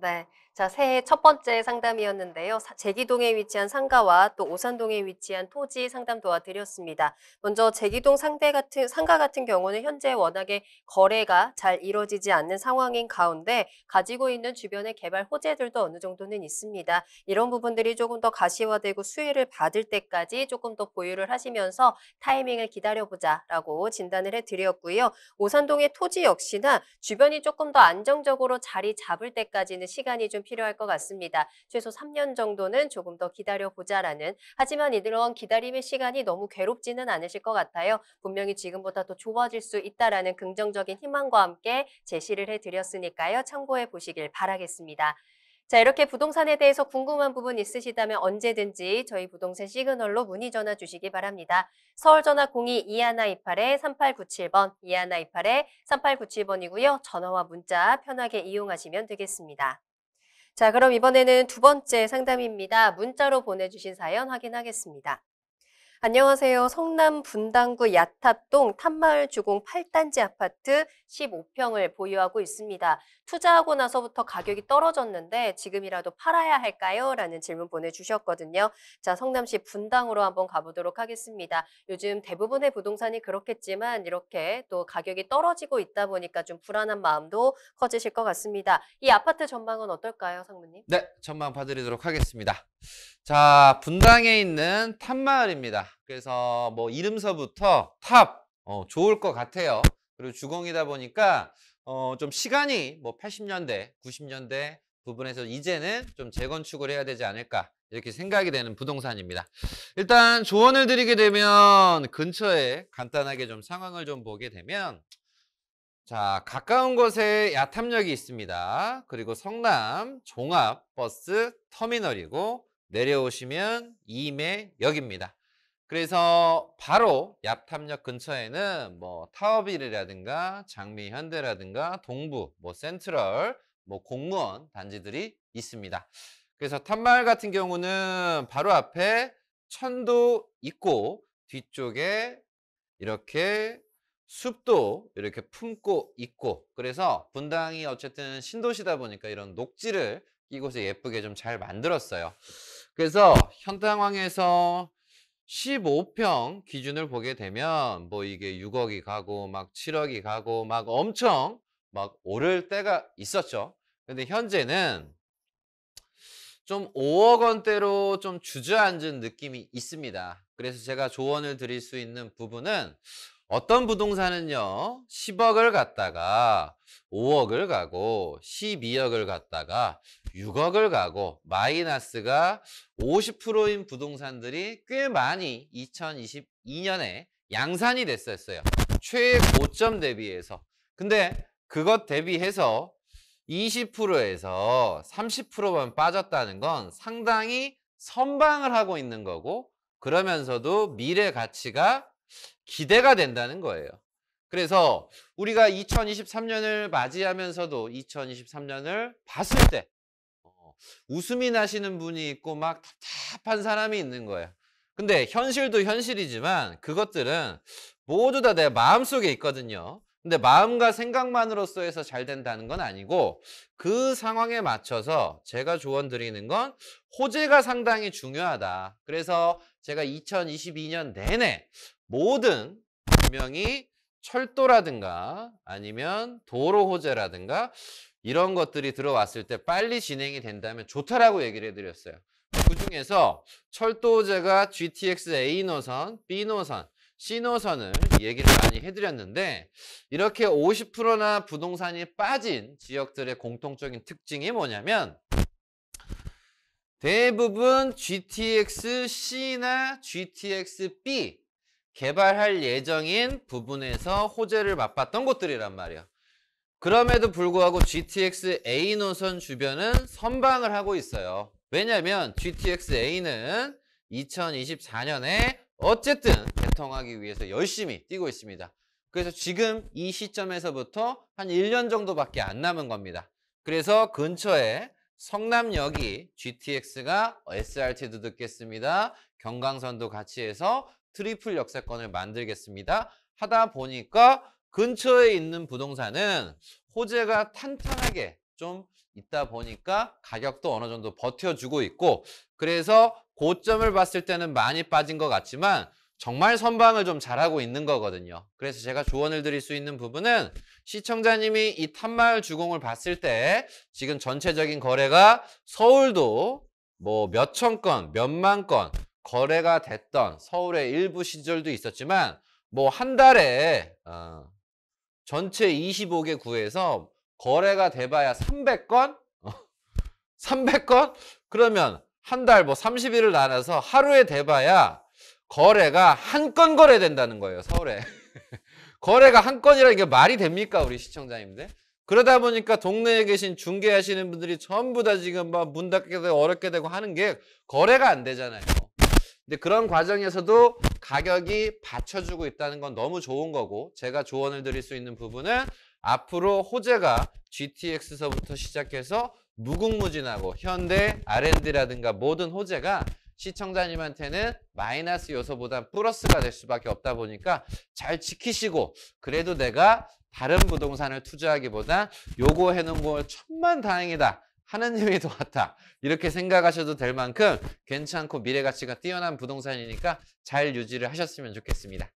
네. 자, 새해 첫 번째 상담이었는데요. 제기동에 위치한 상가와 또 오산동에 위치한 토지 상담 도와드렸습니다. 먼저 제기동 상대 같은 상가 같은 경우는 현재 워낙에 거래가 잘 이루어지지 않는 상황인 가운데 가지고 있는 주변의 개발 호재들도 어느 정도는 있습니다. 이런 부분들이 조금 더 가시화되고 수혜를 받을 때까지 조금 더 보유를 하시면서 타이밍을 기다려보자라고 진단을 해드렸고요. 오산동의 토지 역시나 주변이 조금 더 안정적으로 자리 잡을 때까지는 시간이 좀 필요할 것 같습니다. 최소 3년 정도는 조금 더 기다려보자라는 하지만 이들은 기다림의 시간이 너무 괴롭지는 않으실 것 같아요. 분명히 지금보다 더 좋아질 수 있다라는 긍정적인 희망과 함께 제시를 해드렸으니까요. 참고해 보시길 바라겠습니다. 자 이렇게 부동산에 대해서 궁금한 부분 있으시다면 언제든지 저희 부동산 시그널로 문의 전화 주시기 바랍니다. 서울전화 02-2128-3897번, 2128-3897번이고요. 전화와 문자 편하게 이용하시면 되겠습니다. 자, 그럼 이번에는 두 번째 상담입니다. 문자로 보내주신 사연 확인하겠습니다. 안녕하세요. 성남 분당구 야탑동 탄마을 주공 8단지 아파트 15평을 보유하고 있습니다. 투자하고 나서부터 가격이 떨어졌는데 지금이라도 팔아야 할까요? 라는 질문 보내주셨거든요. 자, 성남시 분당으로 한번 가보도록 하겠습니다. 요즘 대부분의 부동산이 그렇겠지만 이렇게 또 가격이 떨어지고 있다 보니까 좀 불안한 마음도 커지실 것 같습니다. 이 아파트 전망은 어떨까요, 상무님? 네, 전망 봐드리도록 하겠습니다. 자, 분당에 있는 탄마을입니다 그래서 뭐 이름서부터 탑 어, 좋을 것 같아요. 그리고 주공이다 보니까 어, 좀 시간이 뭐 80년대, 90년대 부분에서 이제는 좀 재건축을 해야 되지 않을까 이렇게 생각이 되는 부동산입니다. 일단 조언을 드리게 되면 근처에 간단하게 좀 상황을 좀 보게 되면 자 가까운 곳에 야탐역이 있습니다. 그리고 성남 종합버스 터미널이고 내려오시면 이매역입니다. 그래서 바로 얍탑역 근처에는 뭐 타워빌이라든가 장미 현대라든가 동부, 뭐 센트럴, 뭐 공무원 단지들이 있습니다. 그래서 탄마을 같은 경우는 바로 앞에 천도 있고 뒤쪽에 이렇게 숲도 이렇게 품고 있고 그래서 분당이 어쨌든 신도시다 보니까 이런 녹지를 이곳에 예쁘게 좀 잘 만들었어요. 그래서 현당황에서 15평 기준을 보게 되면 뭐 이게 6억이 가고 막 7억이 가고 막 엄청 막 오를 때가 있었죠. 근데 현재는 좀 5억 원대로 좀 주저앉은 느낌이 있습니다. 그래서 제가 조언을 드릴 수 있는 부분은 어떤 부동산은요, 10억을 갔다가 5억을 가고 12억을 갔다가 6억을 가고 마이너스가 50%인 부동산들이 꽤 많이 2022년에 양산이 됐었어요. 최고점 대비해서. 근데 그것 대비해서 20%에서 30%만 빠졌다는 건 상당히 선방을 하고 있는 거고 그러면서도 미래 가치가 기대가 된다는 거예요. 그래서 우리가 2023년을 맞이하면서도 2023년을 봤을 때 어, 웃음이 나시는 분이 있고 막 답답한 사람이 있는 거예요. 근데 현실도 현실이지만 그것들은 모두 다 내 마음속에 있거든요. 근데 마음과 생각만으로써 해서 잘 된다는 건 아니고 그 상황에 맞춰서 제가 조언 드리는 건 호재가 상당히 중요하다. 그래서 제가 2022년 내내 모든 분명히 철도라든가 아니면 도로 호재라든가 이런 것들이 들어왔을 때 빨리 진행이 된다면 좋다라고 얘기를 해드렸어요. 그 중에서 철도 호재가 GTX A 노선, B 노선, C 노선을 얘기를 많이 해드렸는데 이렇게 50%나 부동산이 빠진 지역들의 공통적인 특징이 뭐냐면 대부분 GTX C나 GTX B 개발할 예정인 부분에서 호재를 맛봤던 곳들이란 말이야. 그럼에도 불구하고 GTX A 노선 주변은 선방을 하고 있어요. 왜냐면 GTX A는 2024년에 어쨌든 개통하기 위해서 열심히 뛰고 있습니다. 그래서 지금 이 시점에서부터 한 1년 정도밖에 안 남은 겁니다. 그래서 근처에 성남역이 GTX가 SRT도 듣겠습니다. 경강선도 같이 해서 트리플 역세권을 만들겠습니다. 하다 보니까 근처에 있는 부동산은 호재가 탄탄하게 좀 있다 보니까 가격도 어느 정도 버텨주고 있고 그래서 고점을 봤을 때는 많이 빠진 것 같지만 정말 선방을 좀 잘하고 있는 거거든요. 그래서 제가 조언을 드릴 수 있는 부분은 시청자님이 이 탄마을 주공을 봤을 때 지금 전체적인 거래가 서울도 뭐 몇천 건, 몇만 건 거래가 됐던 서울의 일부 시절도 있었지만 뭐 한 달에 어, 전체 25개 구에서 거래가 돼봐야 300건? 300건? 어, [LAUGHS] 그러면 한 달 뭐 30일을 나눠서 하루에 돼봐야 거래가 한 건 거래된다는 거예요, 서울에. [LAUGHS] 거래가 한 건이라 이게 말이 됩니까, 우리 시청자님들? 그러다 보니까 동네에 계신 중개하시는 분들이 전부 다 지금 막 문 닫게 되고 어렵게 되고 하는 게 거래가 안 되잖아요. 근데 그런 과정에서도 가격이 받쳐주고 있다는 건 너무 좋은 거고 제가 조언을 드릴 수 있는 부분은 앞으로 호재가 GTX서부터 시작해서 무궁무진하고 현대, R&D라든가 모든 호재가 시청자님한테는 마이너스 요소보다 플러스가 될 수밖에 없다 보니까 잘 지키시고 그래도 내가 다른 부동산을 투자하기보다 요거 해놓은 거 천만 다행이다 하나님이 도왔다 이렇게 생각하셔도 될 만큼 괜찮고 미래 가치가 뛰어난 부동산이니까 잘 유지를 하셨으면 좋겠습니다.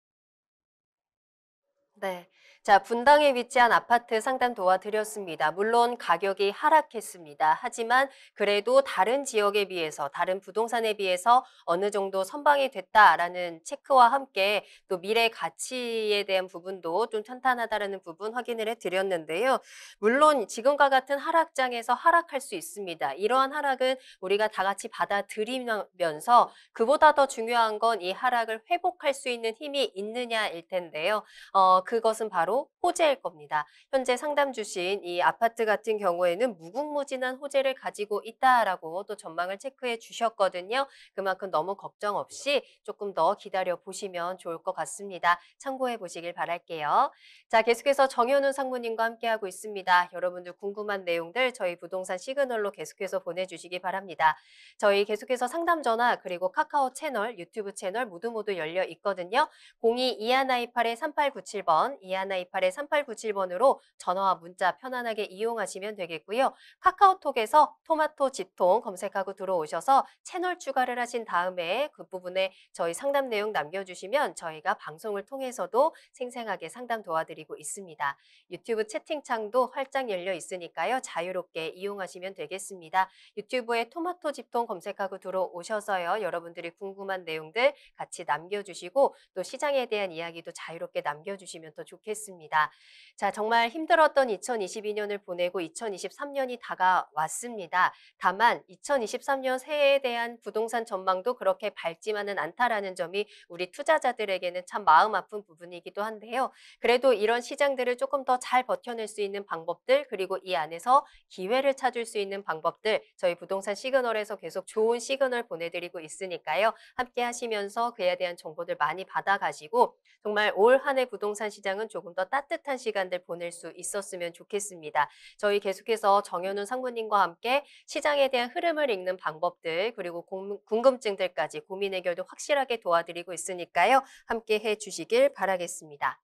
네. 자, 분당에 위치한 아파트 상담 도와드렸습니다. 물론 가격이 하락했습니다. 하지만 그래도 다른 지역에 비해서, 다른 부동산에 비해서 어느 정도 선방이 됐다라는 체크와 함께 또 미래 가치에 대한 부분도 좀 탄탄하다라는 부분 확인을 해드렸는데요. 물론 지금과 같은 하락장에서 하락할 수 있습니다. 이러한 하락은 우리가 다 같이 받아들이면서 그보다 더 중요한 건 이 하락을 회복할 수 있는 힘이 있느냐일 텐데요. 어, 그것은 바로 호재일 겁니다. 현재 상담 주신 이 아파트 같은 경우에는 무궁무진한 호재를 가지고 있다라고 또 전망을 체크해 주셨거든요. 그만큼 너무 걱정 없이 조금 더 기다려 보시면 좋을 것 같습니다. 참고해 보시길 바랄게요. 자, 계속해서 정현우 상무님과 함께하고 있습니다. 여러분들 궁금한 내용들 저희 부동산 시그널로 계속해서 보내주시기 바랍니다. 저희 계속해서 상담 전화 그리고 카카오 채널, 유튜브 채널 모두 모두 열려 있거든요. 02-2128-3897번, 2128 0 2 2 4 3 8 9 7번으로 전화와 문자 편안하게 이용하시면 되겠고요. 카카오톡에서 토마토 집통 검색하고 들어오셔서 채널 추가를 하신 다음에 그 부분에 저희 상담 내용 남겨주시면 저희가 방송을 통해서도 생생하게 상담 도와드리고 있습니다. 유튜브 채팅창도 활짝 열려 있으니까요. 자유롭게 이용하시면 되겠습니다. 유튜브에 토마토 집통 검색하고 들어오셔서요. 여러분들이 궁금한 내용들 같이 남겨주시고 또 시장에 대한 이야기도 자유롭게 남겨주시면 더 좋겠습니다. 있습니다. 자, 정말 힘들었던 2022년을 보내고 2023년이 다가왔습니다. 다만 2023년 새해에 대한 부동산 전망도 그렇게 밝지만은 않다라는 점이 우리 투자자들에게는 참 마음 아픈 부분이기도 한데요. 그래도 이런 시장들을 조금 더 잘 버텨낼 수 있는 방법들 그리고 이 안에서 기회를 찾을 수 있는 방법들 저희 부동산 시그널에서 계속 좋은 시그널 보내드리고 있으니까요. 함께 하시면서 그에 대한 정보들 많이 받아가시고 정말 올한해 부동산 시장은 조금 더더 따뜻한 시간들 보낼 수 있었으면 좋겠습니다. 저희 계속해서 정현훈 상무님과 함께 시장에 대한 흐름을 읽는 방법들 그리고 궁금증들까지 고민 해결도 확실하게 도와드리고 있으니까요. 함께 해주시길 바라겠습니다.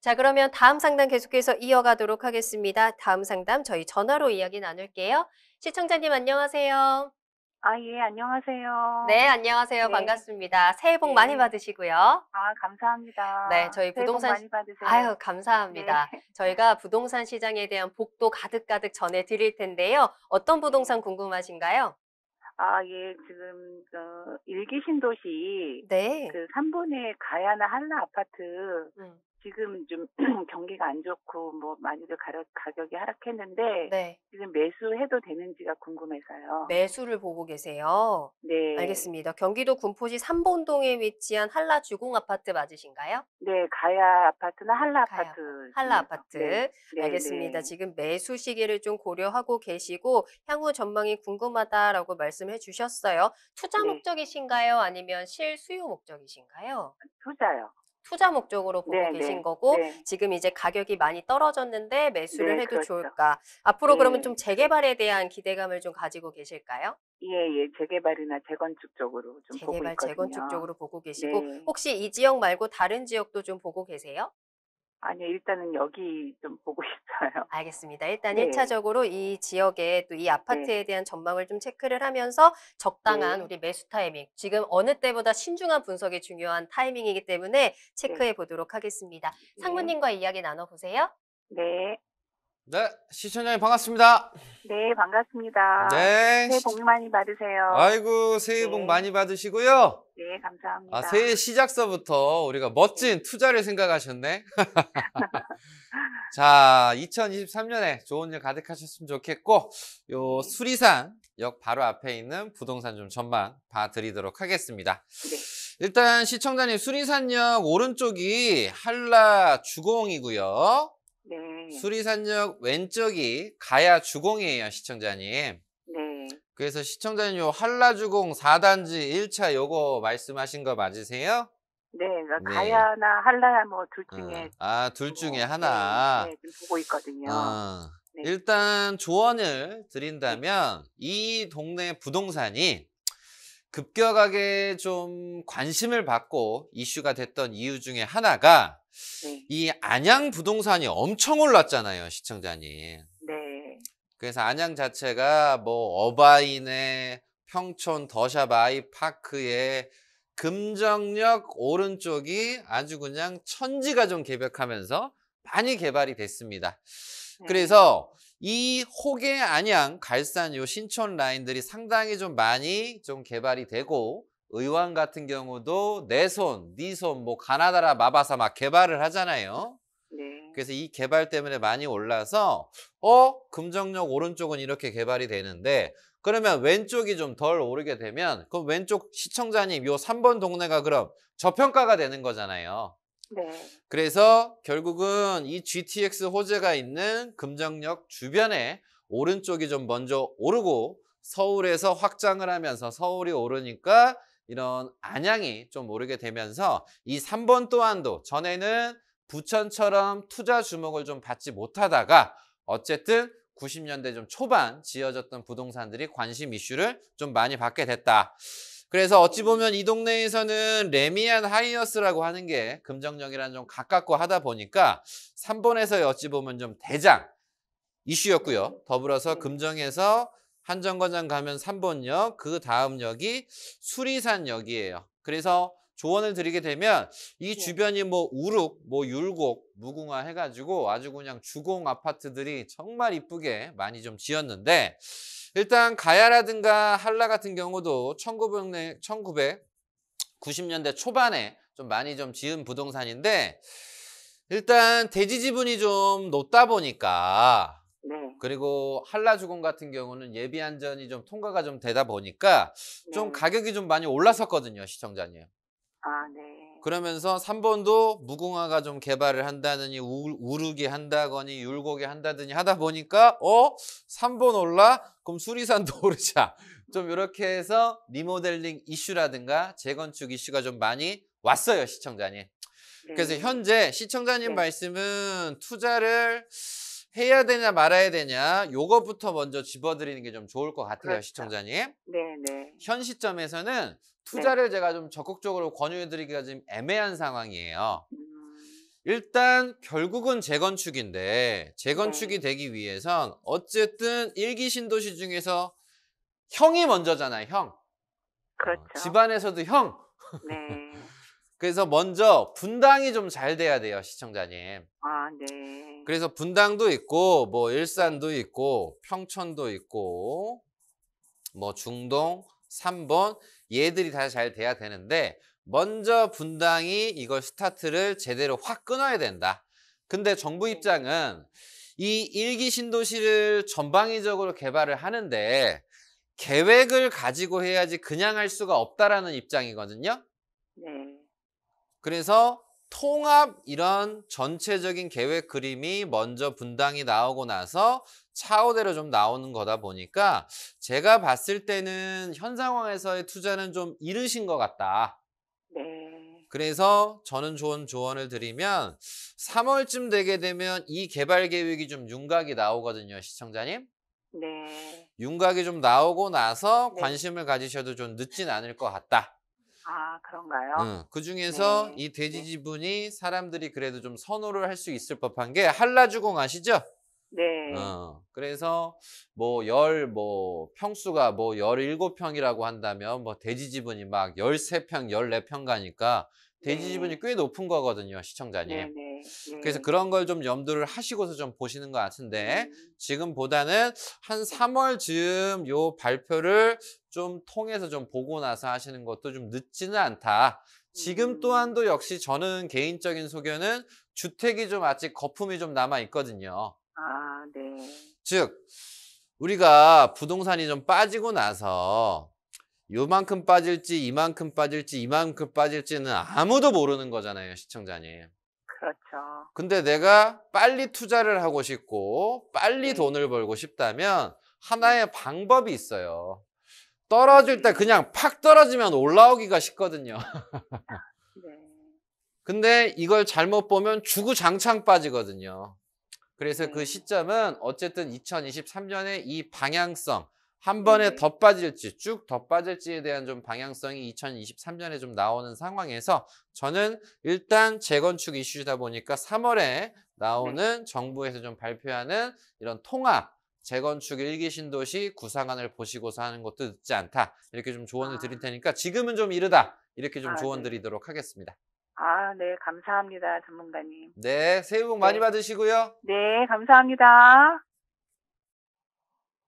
자 그러면 다음 상담 계속해서 이어가도록 하겠습니다. 다음 상담 저희 전화로 이야기 나눌게요. 시청자님 안녕하세요. 아, 예, 안녕하세요. 네, 안녕하세요. 네. 반갑습니다. 새해 복 네. 많이 받으시고요. 아, 감사합니다. 네, 저희 부동산 많이 받으세요. 아유, 감사합니다. 네. 저희가 [LAUGHS] 부동산 시장에 대한 복도 가득가득 전해 드릴 텐데요. 어떤 부동산 궁금하신가요? 아, 예, 지금 그 일기 신도시 네. 그 3분의 가야나 한라 아파트 음. 지금 좀 [CLEARS THROAT] 경기가 안 좋고 뭐 많이들 가격이 하락했는데 네. 지금 매수해도 되는지가 궁금해서요. 매수를 보고 계세요. 네. 알겠습니다. 경기도 군포시 삼본동에 위치한 한라 주공 아파트 맞으신가요? 네, 가야 아파트나 한라 가야, 아파트. 한라 아파트. 네. 네. 알겠습니다. 네. 지금 매수 시기를 좀 고려하고 계시고 향후 전망이 궁금하다라고 말씀해 주셨어요. 투자 네. 목적이신가요? 아니면 실수요 목적이신가요? 투자요. 투자 목적으로 보고 네, 계신 네, 거고 네. 지금 이제 가격이 많이 떨어졌는데 매수를 네, 해도 그렇죠. 좋을까? 앞으로 네. 그러면 좀 재개발에 대한 기대감을 좀 가지고 계실까요? 예, 예, 재개발이나 재건축 쪽으로 좀 재개발, 있거든요. 재건축 쪽으로 보고 계시고 네. 혹시 이 지역 말고 다른 지역도 좀 보고 계세요? 아니요, 일단은 여기 좀 보고 [LAUGHS] 싶어요. 알겠습니다. 일단 네. 일차적으로이 지역에 또이 네. 아파트에 대한 전망을 좀 체크를 하면서 적당한 네. 우리 매수 타이밍, 지금 어느 때보다 신중한 분석이 중요한 타이밍이기 때문에 네. 체크해 보도록 하겠습니다. 네. 상무님과 이야기 나눠보세요. 네. 네, 시청자님 반갑습니다. 네, 반갑습니다. 네. 새해 복 많이 받으세요. 아이고, 새해 네. 복 많이 받으시고요. 네, 감사합니다. 아, 새해 시작서부터 우리가 멋진 투자를 생각하셨네. [LAUGHS] [LAUGHS] 자, 2023년에 좋은 일 가득하셨으면 좋겠고, 요 네. 수리산 역 바로 앞에 있는 부동산 좀 전망 봐드리도록 하겠습니다. 네. 일단 시청자님 수리산역 오른쪽이 한라 주공이고요. 네. 수리산역 왼쪽이 가야 주공이에요, 시청자님. 네. 그래서 시청자님 요 한라주공 4단지 1차 요거 말씀하신 거 맞으세요? 네, 그러니까 네. 가야나 한라야 뭐둘 어. 중에 음. 아, 아둘 뭐 중에 뭐, 하나 네, 네, 보고 있거든요. 어. 네. 일단 조언을 드린다면 이 동네 부동산이 급격하게 좀 관심을 받고 이슈가 됐던 이유 중에 하나가 네. 이 안양 부동산이 엄청 올랐잖아요, 시청자님. 네. 그래서 안양 자체가 뭐 어바인의 평촌 더샵 아이파크의 금정역 오른쪽이 아주 그냥 천지가 좀 개벽하면서 많이 개발이 됐습니다. 네. 그래서 이 호계 안양 갈산 요 신촌 라인들이 상당히 좀 많이 좀 개발이 되고 의왕 같은 경우도 내 손, 네 손, 뭐 가나다라 마바사 막 개발을 하잖아요. 네. 그래서 이 개발 때문에 많이 올라서 어 금정역 오른쪽은 이렇게 개발이 되는데 그러면 왼쪽이 좀 덜 오르게 되면 그럼 왼쪽 시청자님 요 3번 동네가 그럼 저평가가 되는 거잖아요. 네. 그래서 결국은 이 GTX 호재가 있는 금정역 주변에 오른쪽이 좀 먼저 오르고 서울에서 확장을 하면서 서울이 오르니까 이런 안양이 좀 오르게 되면서 이 3번 또한도 전에는 부천처럼 투자 주목을 좀 받지 못하다가 어쨌든 90년대 좀 초반 지어졌던 부동산들이 관심 이슈를 좀 많이 받게 됐다. 그래서 어찌 보면 이 동네에서는 레미안 하이어스라고 하는 게 금정역이랑 좀 가깝고 하다 보니까 3번에서 어찌 보면 좀 대장 이슈였고요. 더불어서 음. 금정에서 한정거장 가면 3번역, 그 다음 역이 수리산역이에요. 그래서 조언을 드리게 되면 이 네. 주변이 뭐 우룩, 뭐 율곡, 무궁화 해가지고 아주 그냥 주공 아파트들이 정말 이쁘게 많이 좀 지었는데 일단 가야라든가 한라 같은 경우도 1900, 1990년대 초반에 좀 많이 좀 지은 부동산인데 일단 대지 지분이 좀 높다 보니까 네. 그리고 한라주공 같은 경우는 예비 안전이 좀 통과가 좀 되다 보니까 좀 네. 가격이 좀 많이 올라섰거든요, 시청자님. 아, 네. 그러면서 3번도 무궁화가 좀 개발을 한다느니 우, 르기 한다거니 율곡이 한다더니 하다 보니까 어? 3번 올라? 그럼 수리산도 [LAUGHS] 오르자. 좀 이렇게 해서 리모델링 이슈라든가 재건축 이슈가 좀 많이 왔어요, 시청자님. 네. 그래서 현재 시청자님 네. 말씀은 투자를 해야 되냐 말아야 되냐 요것부터 먼저 집어드리는 게 좀 좋을 것 같아요 그렇죠. 시청자님 네네 현 시점에서는 네. 투자를 네. 제가 좀 적극적으로 권유해드리기가 좀 애매한 상황이에요 음. 일단 결국은 재건축인데 재건축이 네. 되기 위해선 어쨌든 일기 신도시 중에서 형이 먼저잖아요 형 어, 그렇죠 어, 집안에서도 형 네. 그래서 먼저 분당이 좀 잘 돼야 돼요, 시청자님. 아, 네. 그래서 분당도 있고, 뭐 일산도 네. 있고, 평천도 있고, 뭐 중동, 3번 얘들이 다 잘 돼야 되는데 먼저 분당이 이걸 스타트를 제대로 확 끊어야 된다. 근데 정부 네. 입장은 이 일기 신도시를 전방위적으로 개발을 하는데 계획을 가지고 해야지 그냥 할 수가 없다라는 입장이거든요. 네. 그래서 통합 이런 전체적인 계획 그림이 먼저 분당이 나오고 나서 차후대로 좀 나오는 거다 보니까 제가 봤을 때는 현 상황에서의 투자는 좀 이르신 것 같다. 네. 그래서 저는 좋은 조언을 드리면 3월쯤 되게 되면 이 개발 계획이 좀 윤곽이 나오거든요, 시청자님. 네. 윤곽이 좀 나오고 나서 네. 관심을 가지셔도 좀 늦진 않을 것 같다. 아, 그런가요? 응. 그 중에서 네. 이 네. 돼지 지분이 사람들이 그래도 좀 선호를 할 수 있을 법한 게 한라주공 아시죠? 네. 어, 그래서 뭐 열뭐 뭐 평수가 뭐1 7 평이라고 한다면 뭐 대지 지분이 막1 3평1 4평 가니까 돼지 지분이 음. 꽤 높은 거거든요, 시청자님. 네, 네. 그래서 예. 그런 걸 좀 염두를 하시고서 좀 보시는 것 같은데 음. 지금보다는 한 3월 즈음 요 발표를 좀 통해서 좀 보고 나서 하시는 것도 좀 늦지는 않다. 지금 음. 또한도 역시 저는 개인적인 소견은 주택이 좀 아직 거품이 좀 남아 있거든요. 아, 네. 즉 우리가 부동산이 좀 빠지고 나서 요만큼 빠질지 이만큼 빠질지 이만큼 빠질지는 아무도 모르는 거잖아요, 시청자님. 그렇죠. 근데 내가 빨리 투자를 하고 싶고 빨리 네. 돈을 벌고 싶다면 하나의 방법이 있어요. 떨어질 때 그냥 팍 떨어지면 올라오기가 쉽거든요. [LAUGHS] 네. 근데 이걸 잘못 보면 주구장창 빠지거든요. 그래서 그 네. 시점은 어쨌든 2023년에 이 방향성, 한 번에 네. 더 빠질지 쭉 더 빠질지에 대한 좀 방향성이 2023년에 좀 나오는 상황에서 저는 일단 재건축 이슈다 보니까 3월에 나오는 네. 정부에서 좀 발표하는 이런 통합 재건축 일기 신도시 구상안을 보시고서 하는 것도 늦지 않다. 이렇게 좀 조언을 드릴 아. 테니까 지금은 좀 이르다. 이렇게 좀 아, 조언 네. 드리도록 하겠습니다. 아, 네. 감사합니다. 전문가님. 네. 새해 복 많이 네. 받으시고요. 네. 감사합니다.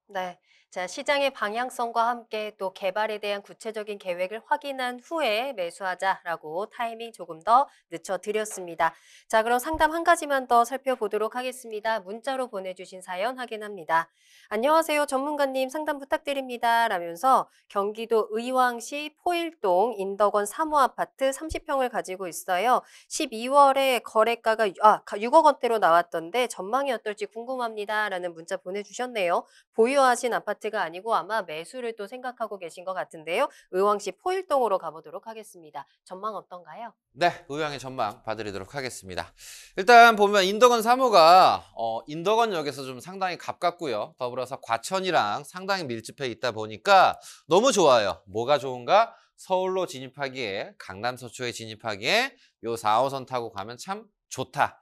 네. 자, 시장의 방향성과 함께 또 개발에 대한 구체적인 계획을 확인한 후에 매수하자라고 타이밍 조금 더 늦춰드렸습니다. 자, 그럼 상담 한 가지만 더 살펴보도록 하겠습니다. 문자로 보내주신 사연 확인합니다. 안녕하세요. 전문가님 상담 부탁드립니다. 라면서 경기도 의왕시 포일동 인덕원 3호 아파트 30평을 가지고 있어요. 12월에 거래가가 아, 6억 원대로 나왔던데 전망이 어떨지 궁금합니다. 라는 문자 보내주셨네요. 보유하신 아파트 아파트가 아니고 아마 매수를 또 생각하고 계신 것 같은데요. 의왕시 포일동으로 가보도록 하겠습니다. 전망 어떤가요? 네, 의왕의 전망 봐드리도록 하겠습니다. 일단 보면 인덕원 3호가 어, 인덕원역에서 좀 상당히 가깝고요. 더불어서 과천이랑 상당히 밀집해 있다 보니까 너무 좋아요. 뭐가 좋은가? 서울로 진입하기에 강남 서초에 진입하기에 요 4호선 타고 가면 참 좋다.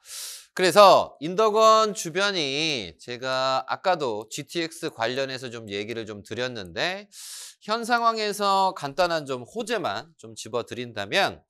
그래서 인덕원 주변이 제가 아까도 GTX 관련해서 좀 얘기를 좀 드렸는데 현 상황에서 간단한 좀 호재만 좀 집어드린다면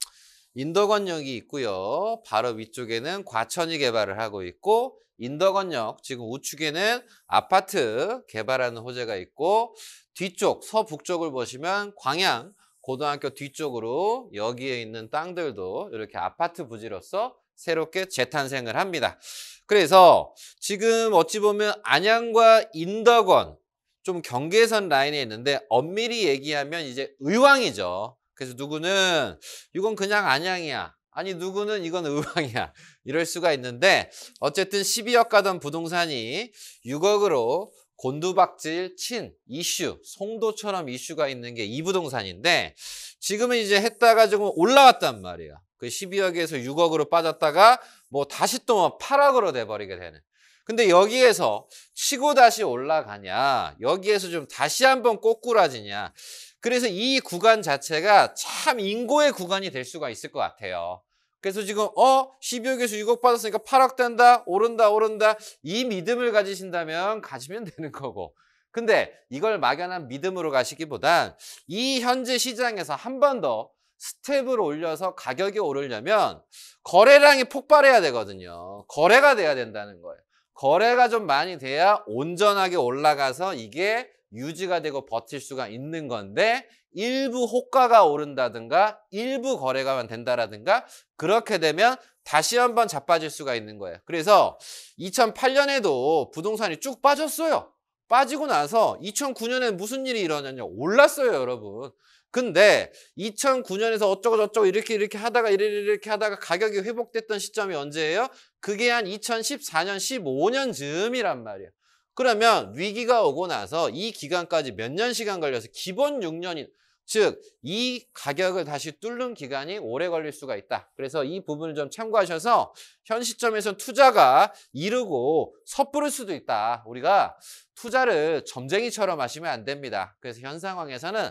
인덕원역이 있고요. 바로 위쪽에는 과천이 개발을 하고 있고 인덕원역 지금 우측에는 아파트 개발하는 호재가 있고 뒤쪽 서북쪽을 보시면 광양 고등학교 뒤쪽으로 여기에 있는 땅들도 이렇게 아파트 부지로서 새롭게 재탄생을 합니다. 그래서 지금 어찌 보면 안양과 인덕원 좀 경계선 라인에 있는데 엄밀히 얘기하면 이제 의왕이죠. 그래서 누구는 이건 그냥 안양이야. 아니 누구는 이건 [LAUGHS] 의왕이야 이럴 수가 있는데 어쨌든 12억 가던 부동산이 6억으로 곤두박질 친 이슈 송도처럼 이슈가 있는 게 이 부동산인데 지금은 이제 했다가 지금 올라왔단 말이야 그 12억에서 6억으로 빠졌다가 뭐 다시 또 8억으로 돼버리게 되는. 근데 여기에서 치고 다시 올라가냐, 여기에서 좀 다시 한번 꼬꾸라지냐. 그래서 이 구간 자체가 참 인고의 구간이 될 수가 있을 것 같아요. 그래서 지금 어 12억에서 6억 빠졌으니까 8억 된다 오른다 오른다 이 믿음을 가지신다면 가지면 [LAUGHS] 되는 거고 근데 이걸 막연한 믿음으로 가시기보단 이 현재 시장에서 한번더 스텝을 올려서 가격이 오르려면 거래량이 폭발해야 되거든요. 거래가 돼야 된다는 거예요. 거래가 좀 많이 돼야 온전하게 올라가서 이게 유지가 되고 버틸 수가 있는 건데 일부 호가가 오른다든가 일부 거래가 만 된다라든가 그렇게 되면 다시 한번 자빠질 수가 있는 거예요. 그래서 2008년에도 부동산이 쭉 빠졌어요. 빠지고 나서 2009년에 무슨 일이 일어났냐 올랐어요 여러분 근데 2009년에서 어쩌고 저쩌고 이렇게 이렇게 하다가 이렇게 이렇게 하다가 가격이 회복됐던 시점이 언제예요? 그게 한 2014년, 15년 즈음이란 말이에요. 그러면 위기가 오고 나서 이 기간까지 몇 년 시간 걸려서 기본 6년이 즉 이 가격을 다시 뚫는 기간이 오래 걸릴 수가 있다. 그래서 이 부분을 좀 참고하셔서 현 시점에선 투자가 이르고 섣부를 수도 있다. 우리가 투자를 점쟁이처럼 하시면 안 됩니다. 그래서 현 상황에서는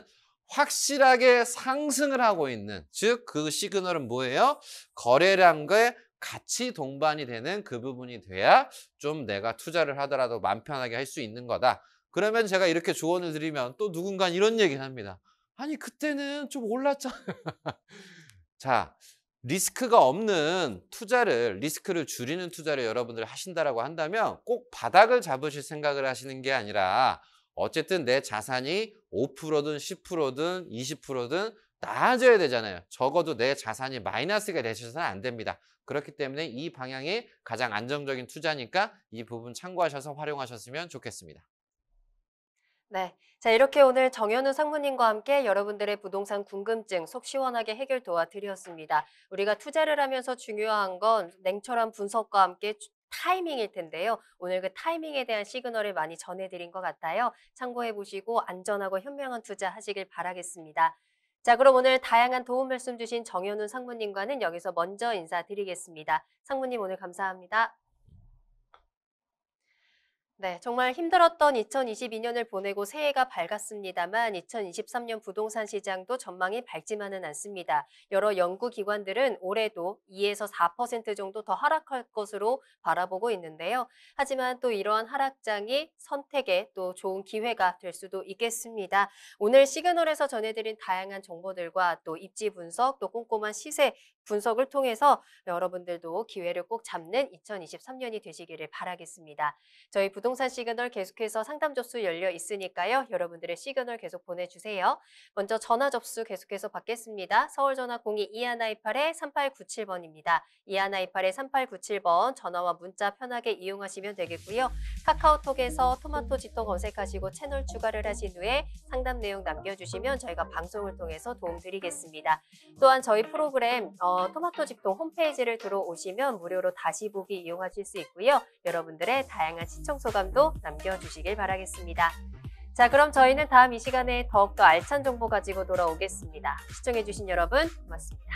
확실하게 상승을 하고 있는 즉 그 시그널은 뭐예요? 거래량과 같이 동반이 되는 그 부분이 돼야 좀 내가 투자를 하더라도 맘 편하게 할 수 있는 거다. 그러면 제가 이렇게 조언을 드리면 또 누군가 이런 얘기를 합니다. 아니 그때는 좀 올랐잖아. [LAUGHS] 자, 리스크가 없는 투자를 리스크를 줄이는 투자를 여러분들 하신다라고 한다면 꼭 바닥을 잡으실 생각을 하시는 게 아니라 어쨌든 내 자산이 5%든 10%든 20%든 낮아져야 되잖아요. 적어도 내 자산이 마이너스가 되셔서는 안 됩니다. 그렇기 때문에 이 방향이 가장 안정적인 투자니까 이 부분 참고하셔서 활용하셨으면 좋겠습니다. 네. 자, 이렇게 오늘 정현우 상무님과 함께 여러분들의 부동산 궁금증 속 시원하게 해결 도와드렸습니다. 우리가 투자를 하면서 중요한 건 냉철한 분석과 함께 타이밍일 텐데요. 오늘 그 타이밍에 대한 시그널을 많이 전해드린 것 같아요. 참고해 보시고 안전하고 현명한 투자하시길 바라겠습니다. 자, 그럼 오늘 다양한 도움 말씀 주신 정현훈 상무님과는 여기서 먼저 인사드리겠습니다. 상무님 오늘 감사합니다. 네, 정말 힘들었던 2022년을 보내고 새해가 밝았습니다만 2023년 부동산 시장도 전망이 밝지만은 않습니다. 여러 연구 기관들은 올해도 2에서 4% 정도 더 하락할 것으로 바라보고 있는데요. 하지만 또 이러한 하락장이 선택에 또 좋은 기회가 될 수도 있겠습니다. 오늘 시그널에서 전해드린 다양한 정보들과 또 입지 분석, 또 꼼꼼한 시세 분석을 통해서 여러분들도 기회를 꼭 잡는 2023년이 되시기를 바라겠습니다. 저희 부동산 시그널 계속해서 상담 접수 열려 있으니까요. 여러분들의 시그널 계속 보내주세요. 먼저 전화 접수 계속해서 받겠습니다. 서울전화 02-2128-3897번입니다. 2128-3897번 전화와 문자 편하게 이용하시면 되겠고요. 카카오톡에서 토마토 지토 검색하시고 채널 추가를 하신 후에 상담 내용 남겨주시면 저희가 방송을 통해서 도움드리겠습니다. 또한 저희 프로그램 어, 토마토집도 홈페이지를 들어오시면 무료로 다시 보기 이용하실 수 있고요. 여러분들의 다양한 시청 소감도 남겨주시길 바라겠습니다. 자 그럼 저희는 다음 이 시간에 더욱더 알찬 정보 가지고 돌아오겠습니다. 시청해주신 여러분 고맙습니다.